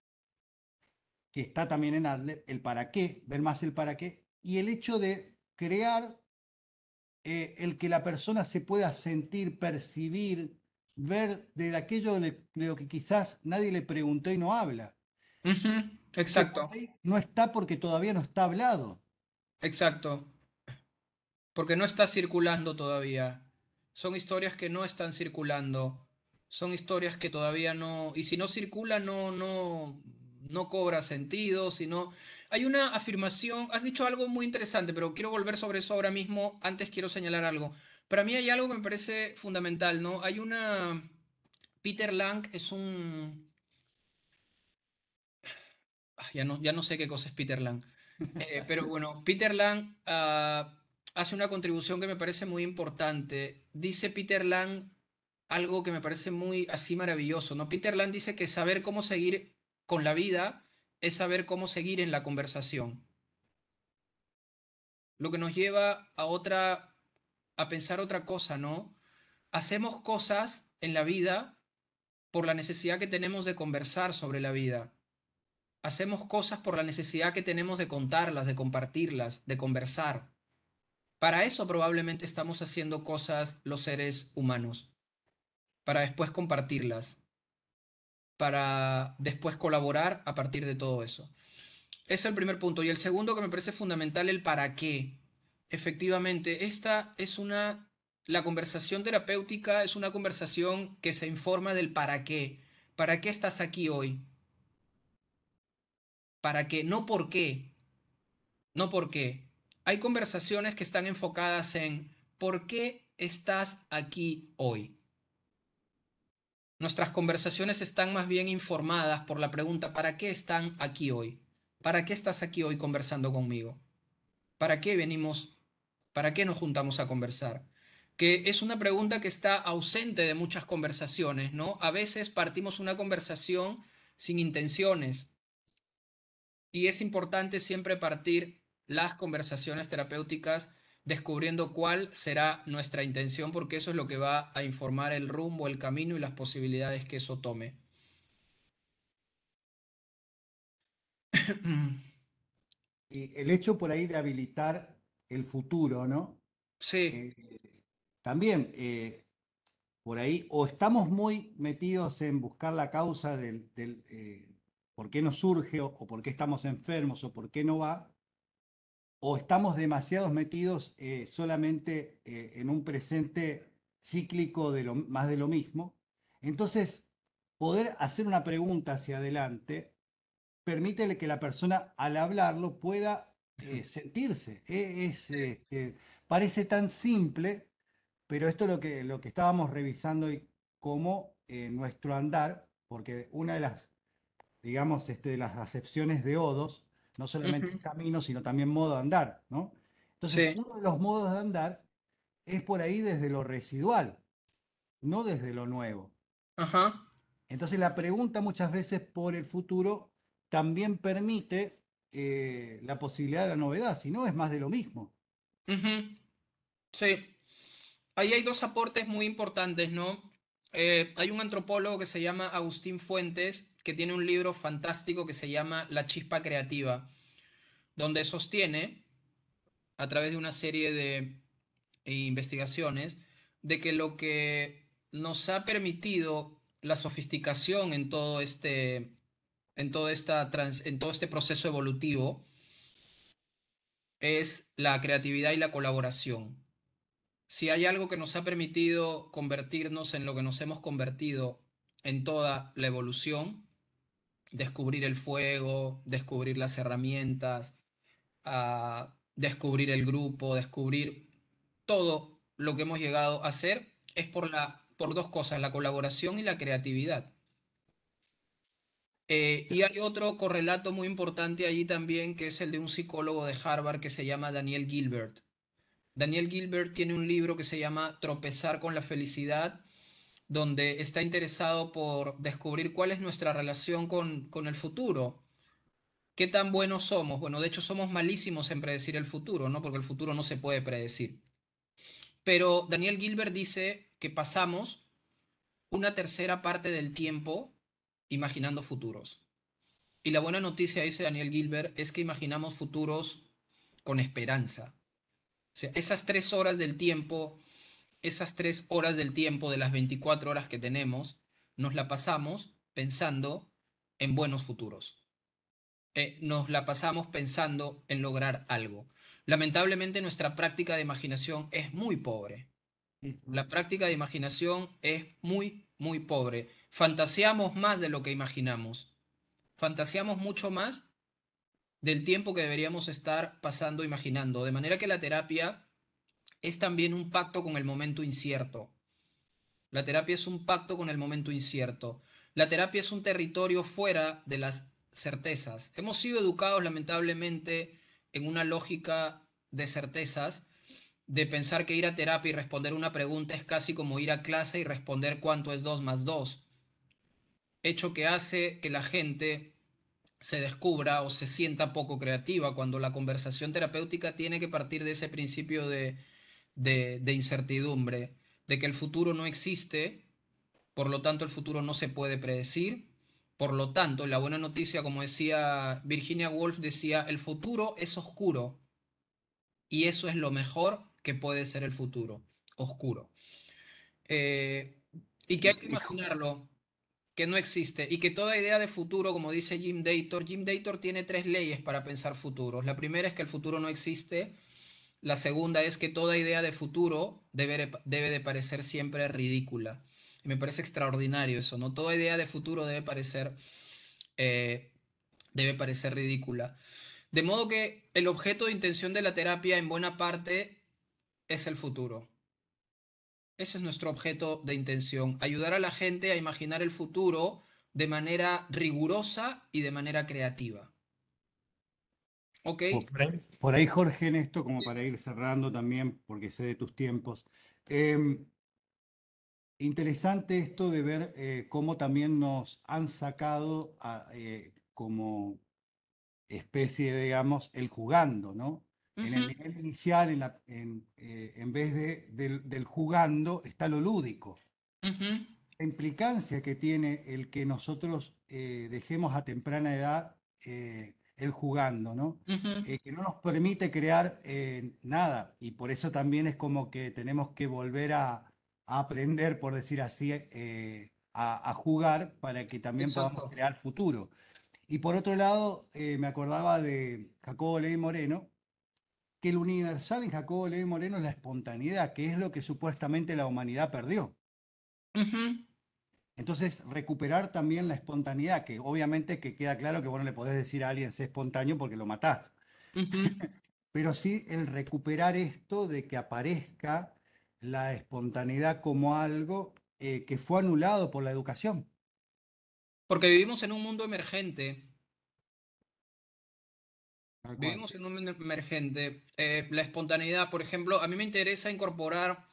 B: que está también en Adler, el para qué, ver más el para qué, y el hecho de crear eh, el que la persona se pueda sentir, percibir, ver de aquello de lo que quizás nadie le preguntó y no habla. Exacto. No está porque todavía no está hablado.
A: Exacto. Porque no está circulando todavía. Son historias que no están circulando son historias que todavía no, y si no circula, no, no, no cobra sentido, Hay una afirmación, has dicho algo muy interesante, pero quiero volver sobre eso ahora mismo, antes quiero señalar algo. Para mí hay algo que me parece fundamental, ¿no? Hay una... Peter Lang es un... Ah, ya no, ya no sé qué cosa es Peter Lang. Eh, pero bueno, Peter Lang ah, hace una contribución que me parece muy importante. Dice Peter Lang algo que me parece muy así maravilloso, ¿no? Peter Land dice que saber cómo seguir con la vida es saber cómo seguir en la conversación. Lo que nos lleva a otra, a pensar otra cosa, ¿no? Hacemos cosas en la vida por la necesidad que tenemos de conversar sobre la vida. Hacemos cosas por la necesidad que tenemos de contarlas, de compartirlas, de conversar. Para eso probablemente estamos haciendo cosas los seres humanos para después compartirlas, para después colaborar a partir de todo eso. Ese es el primer punto. Y el segundo que me parece fundamental, el para qué. Efectivamente, esta es una, la conversación terapéutica es una conversación que se informa del para qué. ¿Para qué estás aquí hoy? ¿Para qué? No por qué. No por qué. Hay conversaciones que están enfocadas en ¿por qué estás aquí hoy? Nuestras conversaciones están más bien informadas por la pregunta ¿para qué están aquí hoy? ¿Para qué estás aquí hoy conversando conmigo? ¿Para qué venimos? ¿Para qué nos juntamos a conversar? Que es una pregunta que está ausente de muchas conversaciones, ¿no? A veces partimos una conversación sin intenciones. Y es importante siempre partir las conversaciones terapéuticas descubriendo cuál será nuestra intención, porque eso es lo que va a informar el rumbo, el camino y las posibilidades que eso tome.
B: Y el hecho por ahí de habilitar el futuro, ¿no? Sí. Eh, también, eh, por ahí, o estamos muy metidos en buscar la causa del, eh, por qué nos surge, o, o por qué estamos enfermos, o por qué no va, o estamos demasiado metidos eh, solamente eh, en un presente cíclico de más de lo mismo. Entonces, poder hacer una pregunta hacia adelante permite que la persona al hablarlo pueda eh, sentirse. E-, este, parece tan simple, pero esto es lo que, lo que estábamos revisando hoy como nuestro andar, porque una de las, digamos, este, de las acepciones de odos, no solamente camino, sino también modo de andar, ¿no? Entonces, uno de los modos de andar es por ahí desde lo residual, no desde lo nuevo. Entonces, la pregunta muchas veces por el futuro también permite eh, la posibilidad de la novedad, si no es más de lo mismo.
A: Sí. Ahí hay dos aportes muy importantes, ¿no? Eh, hay un antropólogo que se llama Agustín Fuentes, que tiene un libro fantástico que se llama La chispa creativa, donde sostiene, a través de una serie de eh, investigaciones, de que lo que nos ha permitido la sofisticación en todo este, en todo este proceso evolutivo es la creatividad y la colaboración si hay algo que nos ha permitido convertirnos en lo que nos hemos convertido en toda la evolución, descubrir el fuego, descubrir las herramientas, ah, descubrir el grupo, descubrir todo lo que hemos llegado a hacer, es por, la, por dos cosas, la colaboración y la creatividad. Eh, y hay otro correlato muy importante allí también, que es el de un psicólogo de Harvard que se llama Daniel Gilbert. Daniel Gilbert tiene un libro que se llama Tropezar con la felicidad, donde está interesado por descubrir cuál es nuestra relación con, el futuro. ¿Qué tan buenos somos? Bueno, de hecho somos malísimos en predecir el futuro, ¿no? Porque el futuro no se puede predecir. Pero Daniel Gilbert dice que pasamos una tercera parte del tiempo imaginando futuros. Y la buena noticia, dice Daniel Gilbert, es que imaginamos futuros con esperanza esas tres horas del tiempo, esas tres horas del tiempo de las 24 horas que tenemos, nos la pasamos pensando en buenos futuros. Eh, nos la pasamos pensando en lograr algo. Lamentablemente nuestra práctica de imaginación es muy pobre. La práctica de imaginación es muy, muy pobre. Fantaseamos más de lo que imaginamos. Fantaseamos mucho más del tiempo que deberíamos estar pasando imaginando. De manera que la terapia es también un pacto con el momento incierto. La terapia es un pacto con el momento incierto. La terapia es un territorio fuera de las certezas. Hemos sido educados lamentablemente en una lógica de certezas, de pensar que ir a terapia y responder una pregunta es casi como ir a clase y responder cuánto es dos más dos. Hecho que hace que la gente se descubra o se sienta poco creativa, cuando la conversación terapéutica tiene que partir de ese principio de, de, incertidumbre, de que el futuro no existe, por lo tanto el futuro no se puede predecir, por lo tanto la buena noticia, como decía Virginia Woolf, decía, el futuro es oscuro y eso es lo mejor que puede ser el futuro, oscuro. Eh, y que hay que imaginarlo que no existe y que toda idea de futuro, como dice Jim Dator, Jim Dator tiene tres leyes para pensar futuros. La primera es que el futuro no existe, la segunda es que toda idea de futuro debe, de parecer siempre ridícula. me parece extraordinario eso, ¿no? Toda idea de futuro debe parecer, eh, debe parecer ridícula. De modo que el objeto de intención de la terapia en buena parte es el futuro. Ese es nuestro objeto de intención, ayudar a la gente a imaginar el futuro de manera rigurosa y de manera creativa. Ok.
B: Por ahí, Jorge, en esto, como para ir cerrando también, porque sé de tus tiempos. Em, interesante esto de ver eh, cómo también nos han sacado eh, como especie, digamos, el jugando, ¿no? En el nivel inicial, en, en, eh, en vez de, del, jugando, está lo lúdico. La implicancia que tiene el que nosotros eh, dejemos a temprana edad eh, el jugando, ¿no? que no nos permite crear nada. Y por eso también es como que tenemos que volver a, aprender, por decir así, a, jugar para que también podamos crear futuro. Y por otro lado, me acordaba de Jacobo Ley Moreno, que el universal en Jacobo Levi Moreno es la espontaneidad, que es lo que supuestamente la humanidad perdió. Entonces, recuperar también la espontaneidad, que obviamente que queda claro que no le podés decir a alguien sé espontáneo porque lo matás. Pero sí el recuperar esto de que aparezca la espontaneidad como algo eh, que fue anulado por la educación.
A: Porque vivimos en un mundo emergente Vivimos en un mundo emergente. Eh, la espontaneidad, por ejemplo, a mí me interesa incorporar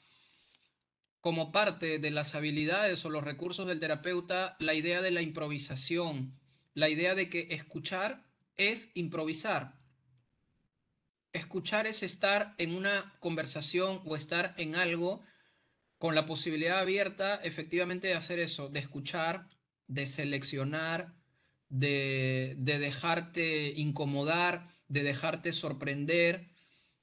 A: como parte de las habilidades o los recursos del terapeuta la idea de la improvisación, la idea de que escuchar es improvisar. Escuchar es estar en una conversación o estar en algo con la posibilidad abierta efectivamente de hacer eso, de escuchar, de seleccionar, de, de dejarte incomodar de dejarte sorprender,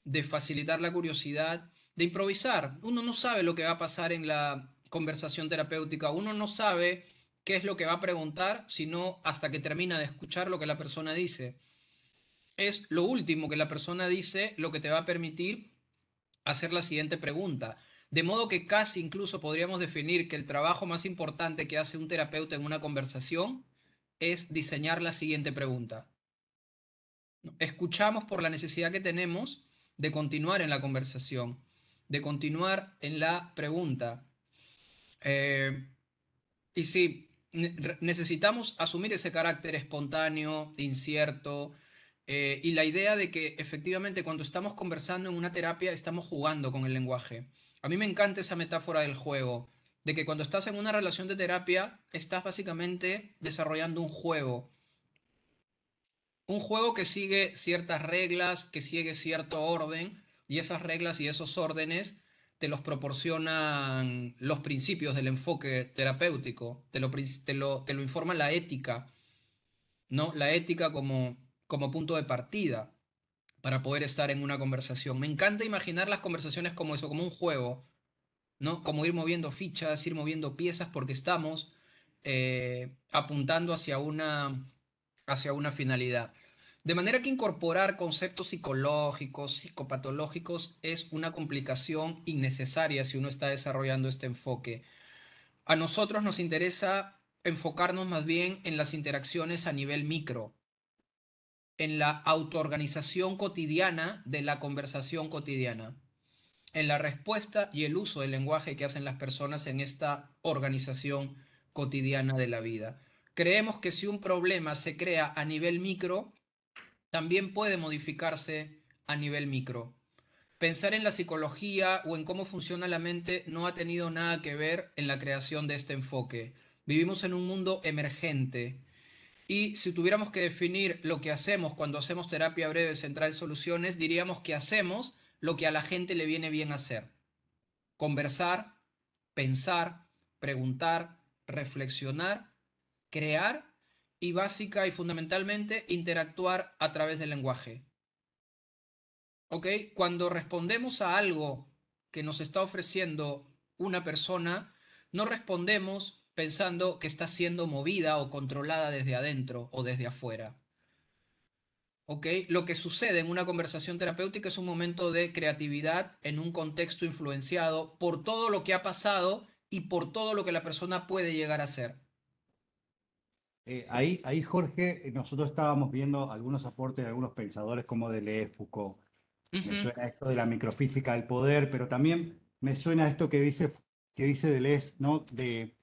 A: de facilitar la curiosidad, de improvisar. Uno no sabe lo que va a pasar en la conversación terapéutica, uno no sabe qué es lo que va a preguntar, sino hasta que termina de escuchar lo que la persona dice. Es lo último que la persona dice lo que te va a permitir hacer la siguiente pregunta. De modo que casi incluso podríamos definir que el trabajo más importante que hace un terapeuta en una conversación es diseñar la siguiente pregunta escuchamos por la necesidad que tenemos de continuar en la conversación, de continuar en la pregunta. Eh, y si necesitamos asumir ese carácter espontáneo, incierto, eh, y la idea de que efectivamente cuando estamos conversando en una terapia estamos jugando con el lenguaje. A mí me encanta esa metáfora del juego, de que cuando estás en una relación de terapia estás básicamente desarrollando un juego un juego que sigue ciertas reglas, que sigue cierto orden, y esas reglas y esos órdenes te los proporcionan los principios del enfoque terapéutico, te lo, te lo, informa la ética, ¿no? La ética como, como punto de partida para poder estar en una conversación. Me encanta imaginar las conversaciones como eso, como un juego, ¿no? Como ir moviendo fichas, ir moviendo piezas, porque estamos eh, apuntando hacia una hacia una finalidad. De manera que incorporar conceptos psicológicos, psicopatológicos, es una complicación innecesaria si uno está desarrollando este enfoque. A nosotros nos interesa enfocarnos más bien en las interacciones a nivel micro, en la autoorganización cotidiana de la conversación cotidiana, en la respuesta y el uso del lenguaje que hacen las personas en esta organización cotidiana de la vida. Creemos que si un problema se crea a nivel micro, también puede modificarse a nivel micro. Pensar en la psicología o en cómo funciona la mente no ha tenido nada que ver en la creación de este enfoque. Vivimos en un mundo emergente. Y si tuviéramos que definir lo que hacemos cuando hacemos terapia breve central soluciones, diríamos que hacemos lo que a la gente le viene bien hacer. Conversar, pensar, preguntar, reflexionar crear y básica y fundamentalmente interactuar a través del lenguaje. Cuando respondemos a algo que nos está ofreciendo una persona, no respondemos pensando que está siendo movida o controlada desde adentro o desde afuera. Lo que sucede en una conversación terapéutica es un momento de creatividad en un contexto influenciado por todo lo que ha pasado y por todo lo que la persona puede llegar a ser. Eh,
B: ahí, Jorge, nosotros estábamos viendo algunos aportes de algunos pensadores como Deleuze, Foucault. Me suena esto de la microfísica del poder, pero también me suena esto que dice, que dice Deleuze, ¿no? De,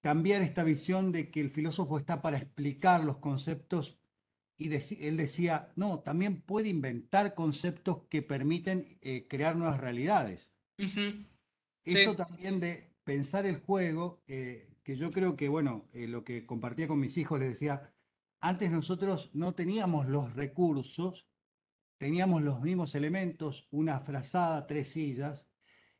B: cambiar esta visión de que el filósofo está para explicar los conceptos y él decía, no, también puede inventar conceptos que permiten eh, crear nuevas realidades. Esto también de pensar el juego eh, yo creo que, bueno, eh, lo que compartía con mis hijos, les decía, antes nosotros no teníamos los recursos, teníamos los mismos elementos, una frazada, tres sillas,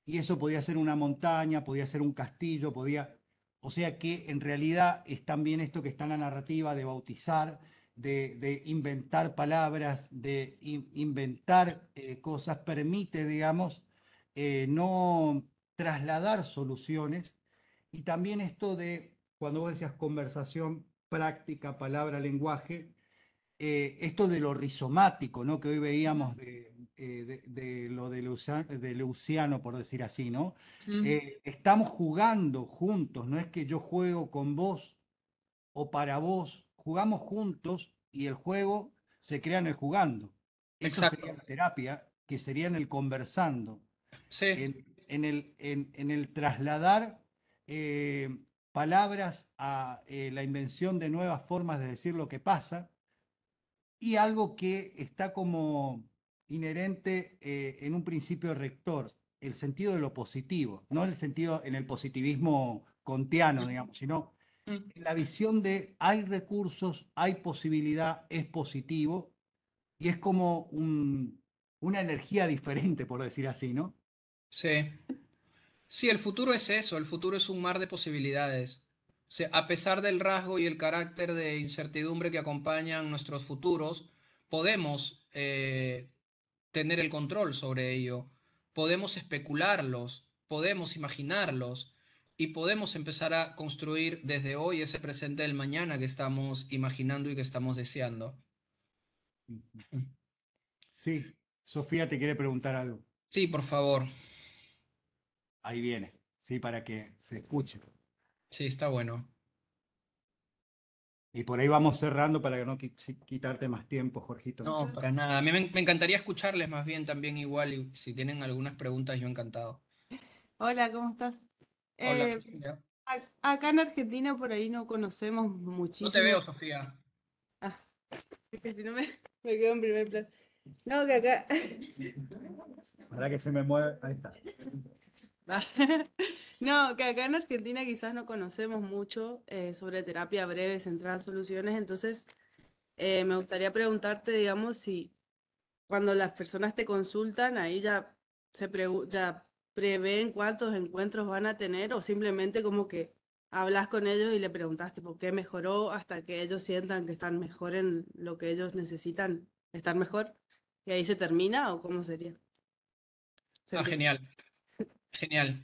B: y eso podía ser una montaña, podía ser un castillo, podía... O sea que en realidad es también esto que está en la narrativa de bautizar, de, inventar palabras, de inventar eh, cosas, permite, digamos, eh, no trasladar soluciones y también esto de, cuando vos decías conversación, práctica, palabra, lenguaje, eh, esto de lo rizomático, ¿no? Que hoy veíamos de, eh, lo de Luciano, por decir así, ¿no? Eh, estamos jugando juntos, no es que yo juego con vos o para vos, jugamos juntos y el juego se crea en el jugando. Eso sería la terapia, que sería en el conversando. En, el, en el trasladar eh, palabras a eh, la invención de nuevas formas de decir lo que pasa y algo que está como inherente eh, en un principio rector, el sentido de lo positivo, no el sentido en el positivismo contiano digamos, sino mm. la visión de hay recursos, hay posibilidad, es positivo y es como un, una energía diferente, por decir así, ¿no?
A: Sí. Sí, el futuro es eso, el futuro es un mar de posibilidades. a pesar del rasgo y el carácter de incertidumbre que acompañan nuestros futuros, podemos eh, tener el control sobre ello, podemos especularlos, podemos imaginarlos y podemos empezar a construir desde hoy ese presente del mañana que estamos imaginando y que estamos deseando.
B: Sí, Sofía te quiere preguntar algo. Sí, por favor. Ahí viene, sí, para que se escuche. Sí, está bueno. Y por ahí vamos cerrando para que no
A: quitarte más tiempo, Jorgito. No, para nada. A mí me, encantaría escucharles más bien también igual y si tienen algunas preguntas, yo encantado.
B: Hola, ¿cómo estás? Hola, eh, acá en Argentina por ahí no conocemos muchísimo. No te veo, Sofía. Ah, es si no me, quedo en primer plano. No, que acá. Para que se me mueve, Ahí está. no, que acá en Argentina quizás no conocemos mucho eh, sobre terapia breve centrada en soluciones, entonces eh, me gustaría preguntarte, digamos, si cuando las personas te consultan, ahí ya se ya prevén cuántos encuentros van a tener o simplemente como que hablas con ellos y le preguntaste por qué mejoró hasta que ellos sientan que están mejor en lo que ellos necesitan estar mejor y ahí se termina o cómo sería.
A: Ah, genial. Genial.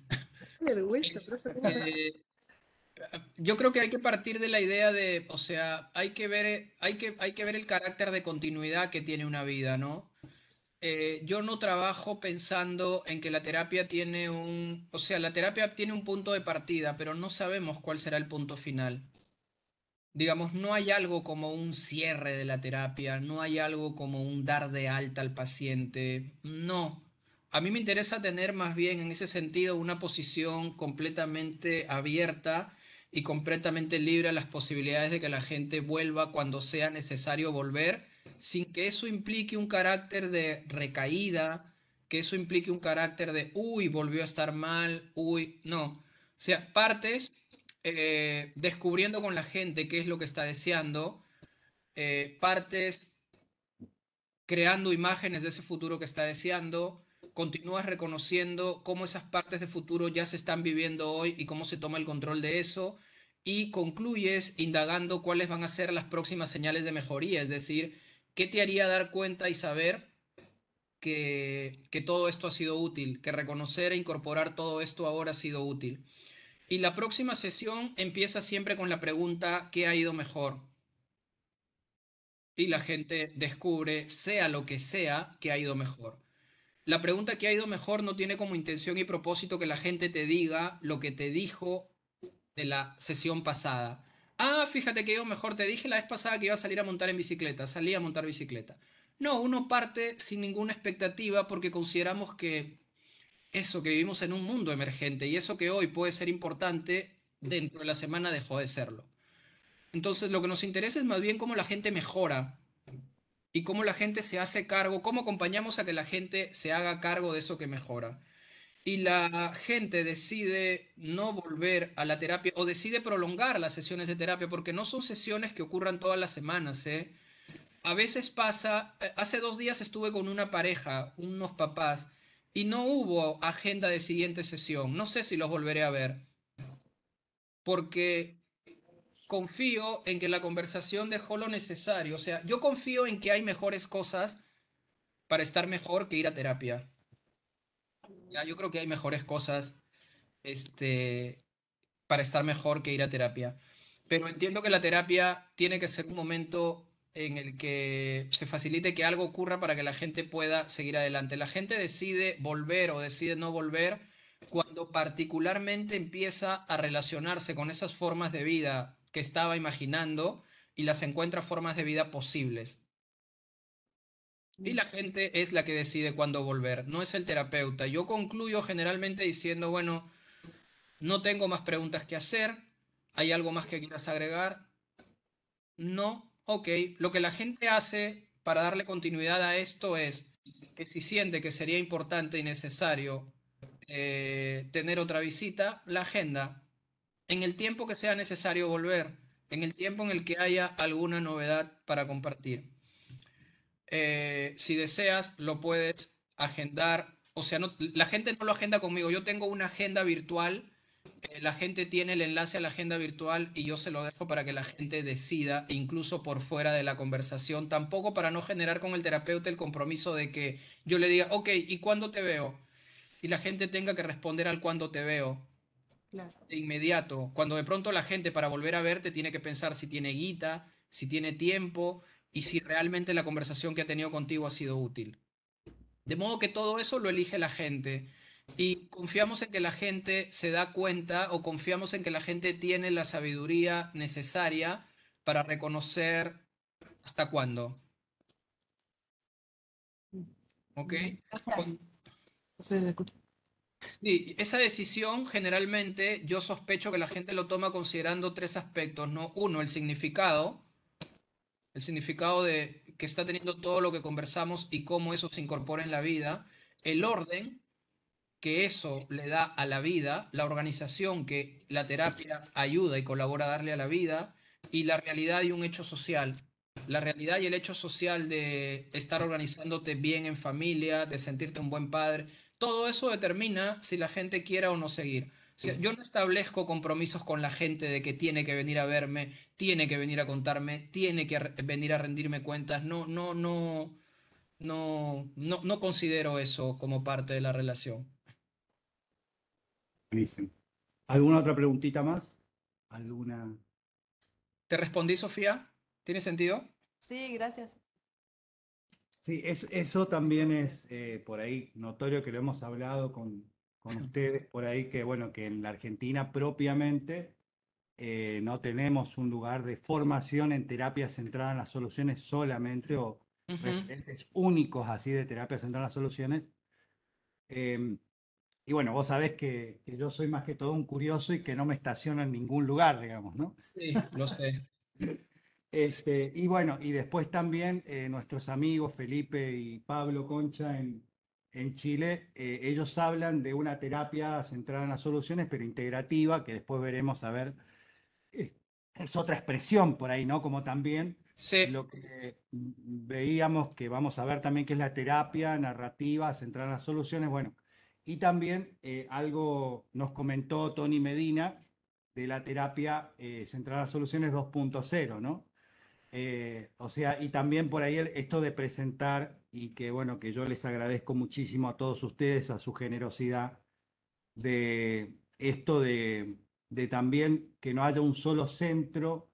A: Eh, yo creo que hay que partir de la idea de, o sea, hay que ver, hay que, hay que ver el carácter de continuidad que tiene una vida, ¿no? Eh, yo no trabajo pensando en que la terapia tiene un, o sea, la terapia tiene un punto de partida, pero no sabemos cuál será el punto final. Digamos, no hay algo como un cierre de la terapia, no hay algo como un dar de alta al paciente, no. A mí me interesa tener más bien en ese sentido una posición completamente abierta y completamente libre a las posibilidades de que la gente vuelva cuando sea necesario volver, sin que eso implique un carácter de recaída, que eso implique un carácter de, uy, volvió a estar mal, uy, no. O sea, partes eh, descubriendo con la gente qué es lo que está deseando, eh, partes creando imágenes de ese futuro que está deseando, continúas reconociendo cómo esas partes de futuro ya se están viviendo hoy y cómo se toma el control de eso. Y concluyes indagando cuáles van a ser las próximas señales de mejoría, es decir, qué te haría dar cuenta y saber que, que todo esto ha sido útil, que reconocer e incorporar todo esto ahora ha sido útil. Y la próxima sesión empieza siempre con la pregunta, ¿qué ha ido mejor? Y la gente descubre, sea lo que sea, que ha ido mejor. La pregunta que ha ido mejor no tiene como intención y propósito que la gente te diga lo que te dijo de la sesión pasada. Ah, fíjate que yo mejor te dije la vez pasada que iba a salir a montar en bicicleta, salí a montar bicicleta. No, uno parte sin ninguna expectativa porque consideramos que eso, que vivimos en un mundo emergente y eso que hoy puede ser importante, dentro de la semana dejó de serlo. Entonces lo que nos interesa es más bien cómo la gente mejora y cómo la gente se hace cargo, cómo acompañamos a que la gente se haga cargo de eso que mejora. Y la gente decide no volver a la terapia o decide prolongar las sesiones de terapia porque no son sesiones que ocurran todas las semanas. ¿eh? A veces pasa, eh, hace dos días estuve con una pareja, unos papás, y no hubo agenda de siguiente sesión. No sé si los volveré a ver porque confío en que la conversación dejó lo necesario. O sea, yo confío en que hay mejores cosas para estar mejor que ir a terapia. yo creo que hay mejores cosas este, para estar mejor que ir a terapia. Pero entiendo que la terapia tiene que ser un momento en el que se facilite que algo ocurra para que la gente pueda seguir adelante. La gente decide volver o decide no volver cuando particularmente empieza a relacionarse con esas formas de vida que estaba imaginando y las encuentra formas de vida posibles. Y la gente es la que decide cuándo volver, no es el terapeuta. Yo concluyo generalmente diciendo, bueno, no tengo más preguntas que hacer, ¿hay algo más que quieras agregar? No, ok. Lo que la gente hace para darle continuidad a esto es que si siente que sería importante y necesario eh, tener otra visita, la agenda, en el tiempo que sea necesario volver, en el tiempo en el que haya alguna novedad para compartir. Eh, si deseas, lo puedes agendar. O sea, no, la gente no lo agenda conmigo. Yo tengo una agenda virtual. Eh, la gente tiene el enlace a la agenda virtual y yo se lo dejo para que la gente decida, incluso por fuera de la conversación. Tampoco para no generar con el terapeuta el compromiso de que yo le diga, ok, ¿y cuándo te veo? Y la gente tenga que responder al cuándo te veo de inmediato. Cuando de pronto la gente para volver a verte tiene que pensar si tiene guita, si tiene tiempo y si realmente la conversación que ha tenido contigo ha sido útil. De modo que todo eso lo elige la gente y confiamos en que la gente se da cuenta o confiamos en que la gente tiene la sabiduría necesaria para reconocer hasta cuándo. Mm. ¿Ok? Sí, esa decisión generalmente yo sospecho que la gente lo toma considerando tres aspectos, ¿no? Uno, el significado, el significado de que está teniendo todo lo que conversamos y cómo eso se incorpora en la vida, el orden que eso le da a la vida, la organización que la terapia ayuda y colabora a darle a la vida, y la realidad y un hecho social. La realidad y el hecho social de estar organizándote bien en familia, de sentirte un buen padre, todo eso determina si la gente quiera o no seguir. yo no establezco compromisos con la gente de que tiene que venir a verme, tiene que venir a contarme, tiene que venir a rendirme cuentas. No, no, no, no, no, no considero eso como parte de la relación.
B: Buenísimo. ¿Alguna otra preguntita más? ¿Alguna?
A: ¿Te respondí, Sofía? ¿Tiene sentido? Sí, gracias.
B: Sí, eso también es eh, por ahí notorio que lo hemos hablado con, ustedes por ahí, que bueno, que en la Argentina propiamente eh, no tenemos un lugar de formación en terapia centrada en las soluciones solamente o referentes únicos así de terapia centrada en las soluciones. Em, y bueno, vos sabés que, que, yo soy más que todo un curioso y que no me estaciono en ningún lugar, digamos, ¿no? Sí, lo sé. Este, y bueno, y después también eh, nuestros amigos Felipe y Pablo Concha en, Chile, eh, ellos hablan de una terapia centrada en las soluciones, pero integrativa, que después veremos a ver. Eh, es otra expresión por ahí, ¿no? Como también lo que veíamos, que vamos a ver también, que es la terapia narrativa centrada en las soluciones. Bueno, y también algo nos comentó Tony Medina de la terapia centrada en las soluciones 2.0, ¿no? Eh, o sea, y también por ahí esto de presentar y que bueno, que yo les agradezco muchísimo a todos ustedes, a su generosidad, de esto de, de también que no haya un solo centro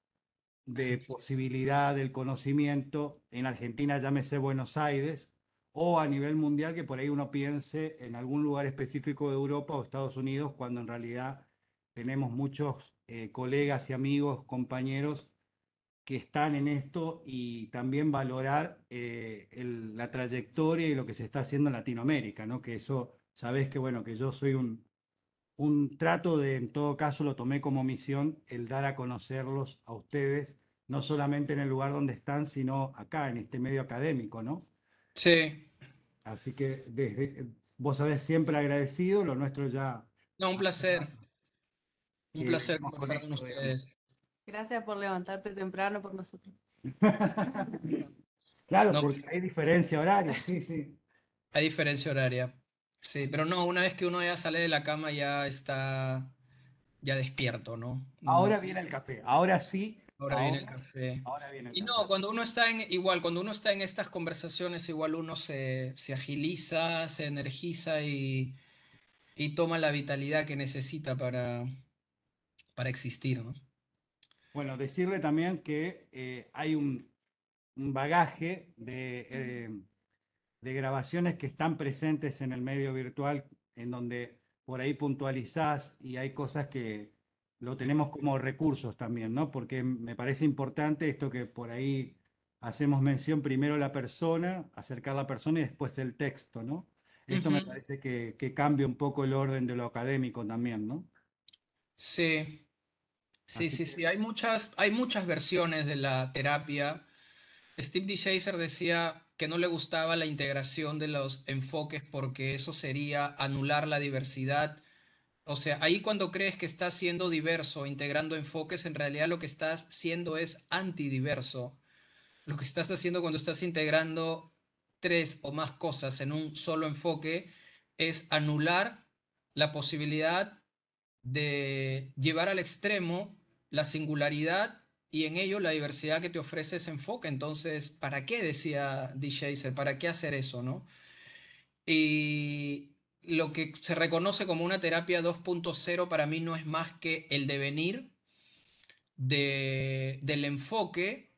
B: de posibilidad del conocimiento en Argentina, llámese Buenos Aires, o a nivel mundial que por ahí uno piense en algún lugar específico de Europa o Estados Unidos, cuando en realidad tenemos muchos eh, colegas y amigos, compañeros que están en esto y también valorar eh, la trayectoria y lo que se está haciendo en Latinoamérica, ¿no? Que eso, sabes que bueno, que yo soy un, un trato de, en todo caso, lo tomé como misión, el dar a conocerlos a ustedes, no solamente en el lugar donde están, sino acá, en este medio académico, ¿no? Sí. Así que desde, vos sabés, siempre agradecido, lo nuestro ya...
A: No, un placer. Un placer conversar con ustedes.
B: Gracias por levantarte temprano por nosotros.
A: claro, porque hay diferencia horaria, sí, sí. Hay diferencia horaria. Sí, pero no, una vez que uno ya sale de la cama ya está ya despierto, ¿no? Ahora viene el café, ahora sí. Ahora, viene el café. Ahora viene y no, cuando uno está en, igual, cuando uno está en estas conversaciones, igual uno se, agiliza, se energiza y, y toma la vitalidad que necesita para, para existir, ¿no? Bueno, decirle también que eh, hay un,
B: bagaje em, de, grabaciones que están presentes en el medio virtual, en donde por ahí puntualizás y hay cosas que lo tenemos como recursos también, ¿no? Porque me parece importante esto que por ahí hacemos mención primero la persona, acercar la persona y después el texto, ¿no? Esto me parece
A: que, que, cambia un
B: poco el orden de lo académico también, ¿no?
A: Sí, Sí, sí, sí, hay muchas, hay muchas versiones de la terapia. Steve D. Chaser decía que no le gustaba la integración de los enfoques porque eso sería anular la diversidad. O sea, ahí cuando crees que estás siendo diverso, integrando enfoques, en realidad lo que estás siendo es antidiverso. Lo que estás haciendo cuando estás integrando tres o más cosas en un solo enfoque es anular la posibilidad de llevar al extremo la singularidad y en ello la diversidad que te ofrece ese enfoque. Entonces, ¿para qué decía D. ¿Para qué hacer eso, no? Y lo que se reconoce como una terapia 2.0 para mí no es más que el devenir de, del enfoque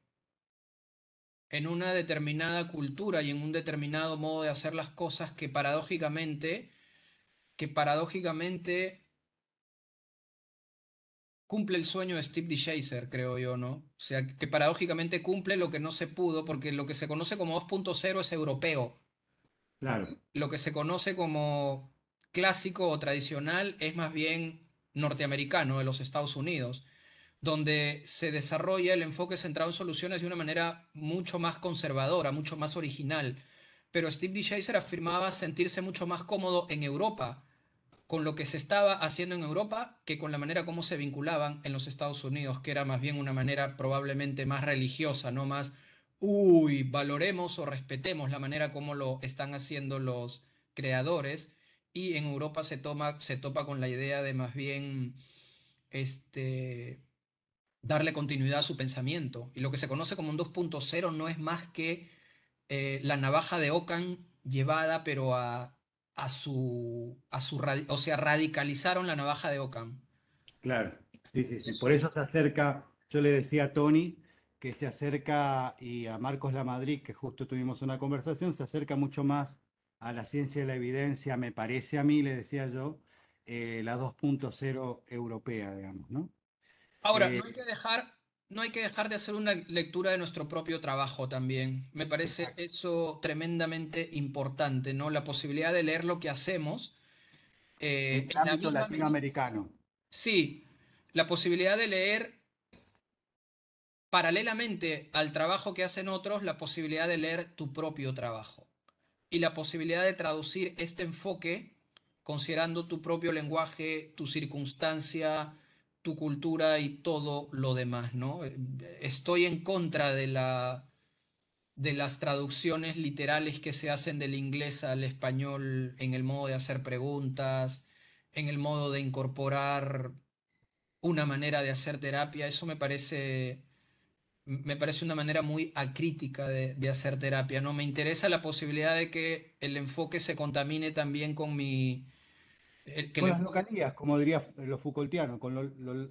A: en una determinada cultura y en un determinado modo de hacer las cosas que paradójicamente, que paradójicamente cumple el sueño de Steve DeShazer, creo yo, ¿no? O sea, que paradójicamente cumple lo que no se pudo, porque lo que se conoce como 2.0 es europeo. Claro. Lo que se conoce como clásico o tradicional es más bien norteamericano, de los Estados Unidos, donde se desarrolla el enfoque centrado en soluciones de una manera mucho más conservadora, mucho más original. Pero Steve DeShazer afirmaba sentirse mucho más cómodo en Europa, con lo que se estaba haciendo en Europa que con la manera como se vinculaban en los Estados Unidos, que era más bien una manera probablemente más religiosa, no más, uy, valoremos o respetemos la manera como lo están haciendo los creadores. Y en Europa se, toma, se topa con la idea de más bien este, darle continuidad a su pensamiento. Y lo que se conoce como un 2.0 no es más que eh, la navaja de Ockham llevada pero a a su, a su o sea, radicalizaron la navaja de ocam
B: Claro, sí, sí, sí. Por eso se acerca, yo le decía a Tony que se acerca y a Marcos Lamadrid, que justo tuvimos una conversación, se acerca mucho más a la ciencia de la evidencia, me parece a mí, le decía yo, eh, la 2.0 europea, digamos, ¿no? Ahora, eh, no hay
A: que dejar no hay que dejar de hacer una lectura de nuestro propio trabajo también. Me parece eso tremendamente importante, ¿no? La posibilidad de leer lo que hacemos. Eh, en el ámbito latinoamericano. sí, la posibilidad de leer paralelamente al trabajo que hacen otros, la posibilidad de leer tu propio trabajo y la posibilidad de traducir este enfoque considerando tu propio lenguaje, tu circunstancia, tu cultura y todo lo demás, ¿no? Eh, estoy en contra de la de las traducciones literales que se hacen del inglés al español en el modo de hacer preguntas, en el modo de incorporar una manera de hacer terapia, eso me parece me parece una manera muy acrítica de, de, hacer terapia. No me interesa la posibilidad de que el enfoque se contamine también con mi eh, con las
B: localías, como diría eh, los Foucaultianos, con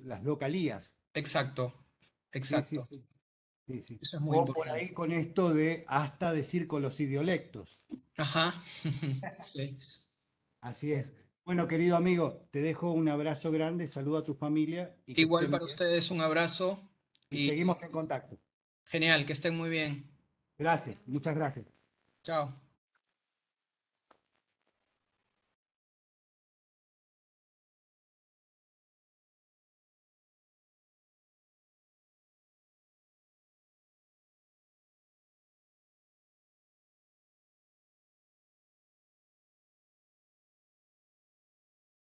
B: las localías.
A: Exacto, exacto. Sí, o por ahí
B: con esto de hasta decir con los idiolectos. Ajá. Así es. Bueno, querido amigo, te dejo un abrazo grande, saludo a tu familia. Igual para
A: ustedes un abrazo. y seguimos en contacto. Genial, que estén muy bien. Gracias, muchas gracias. Chao.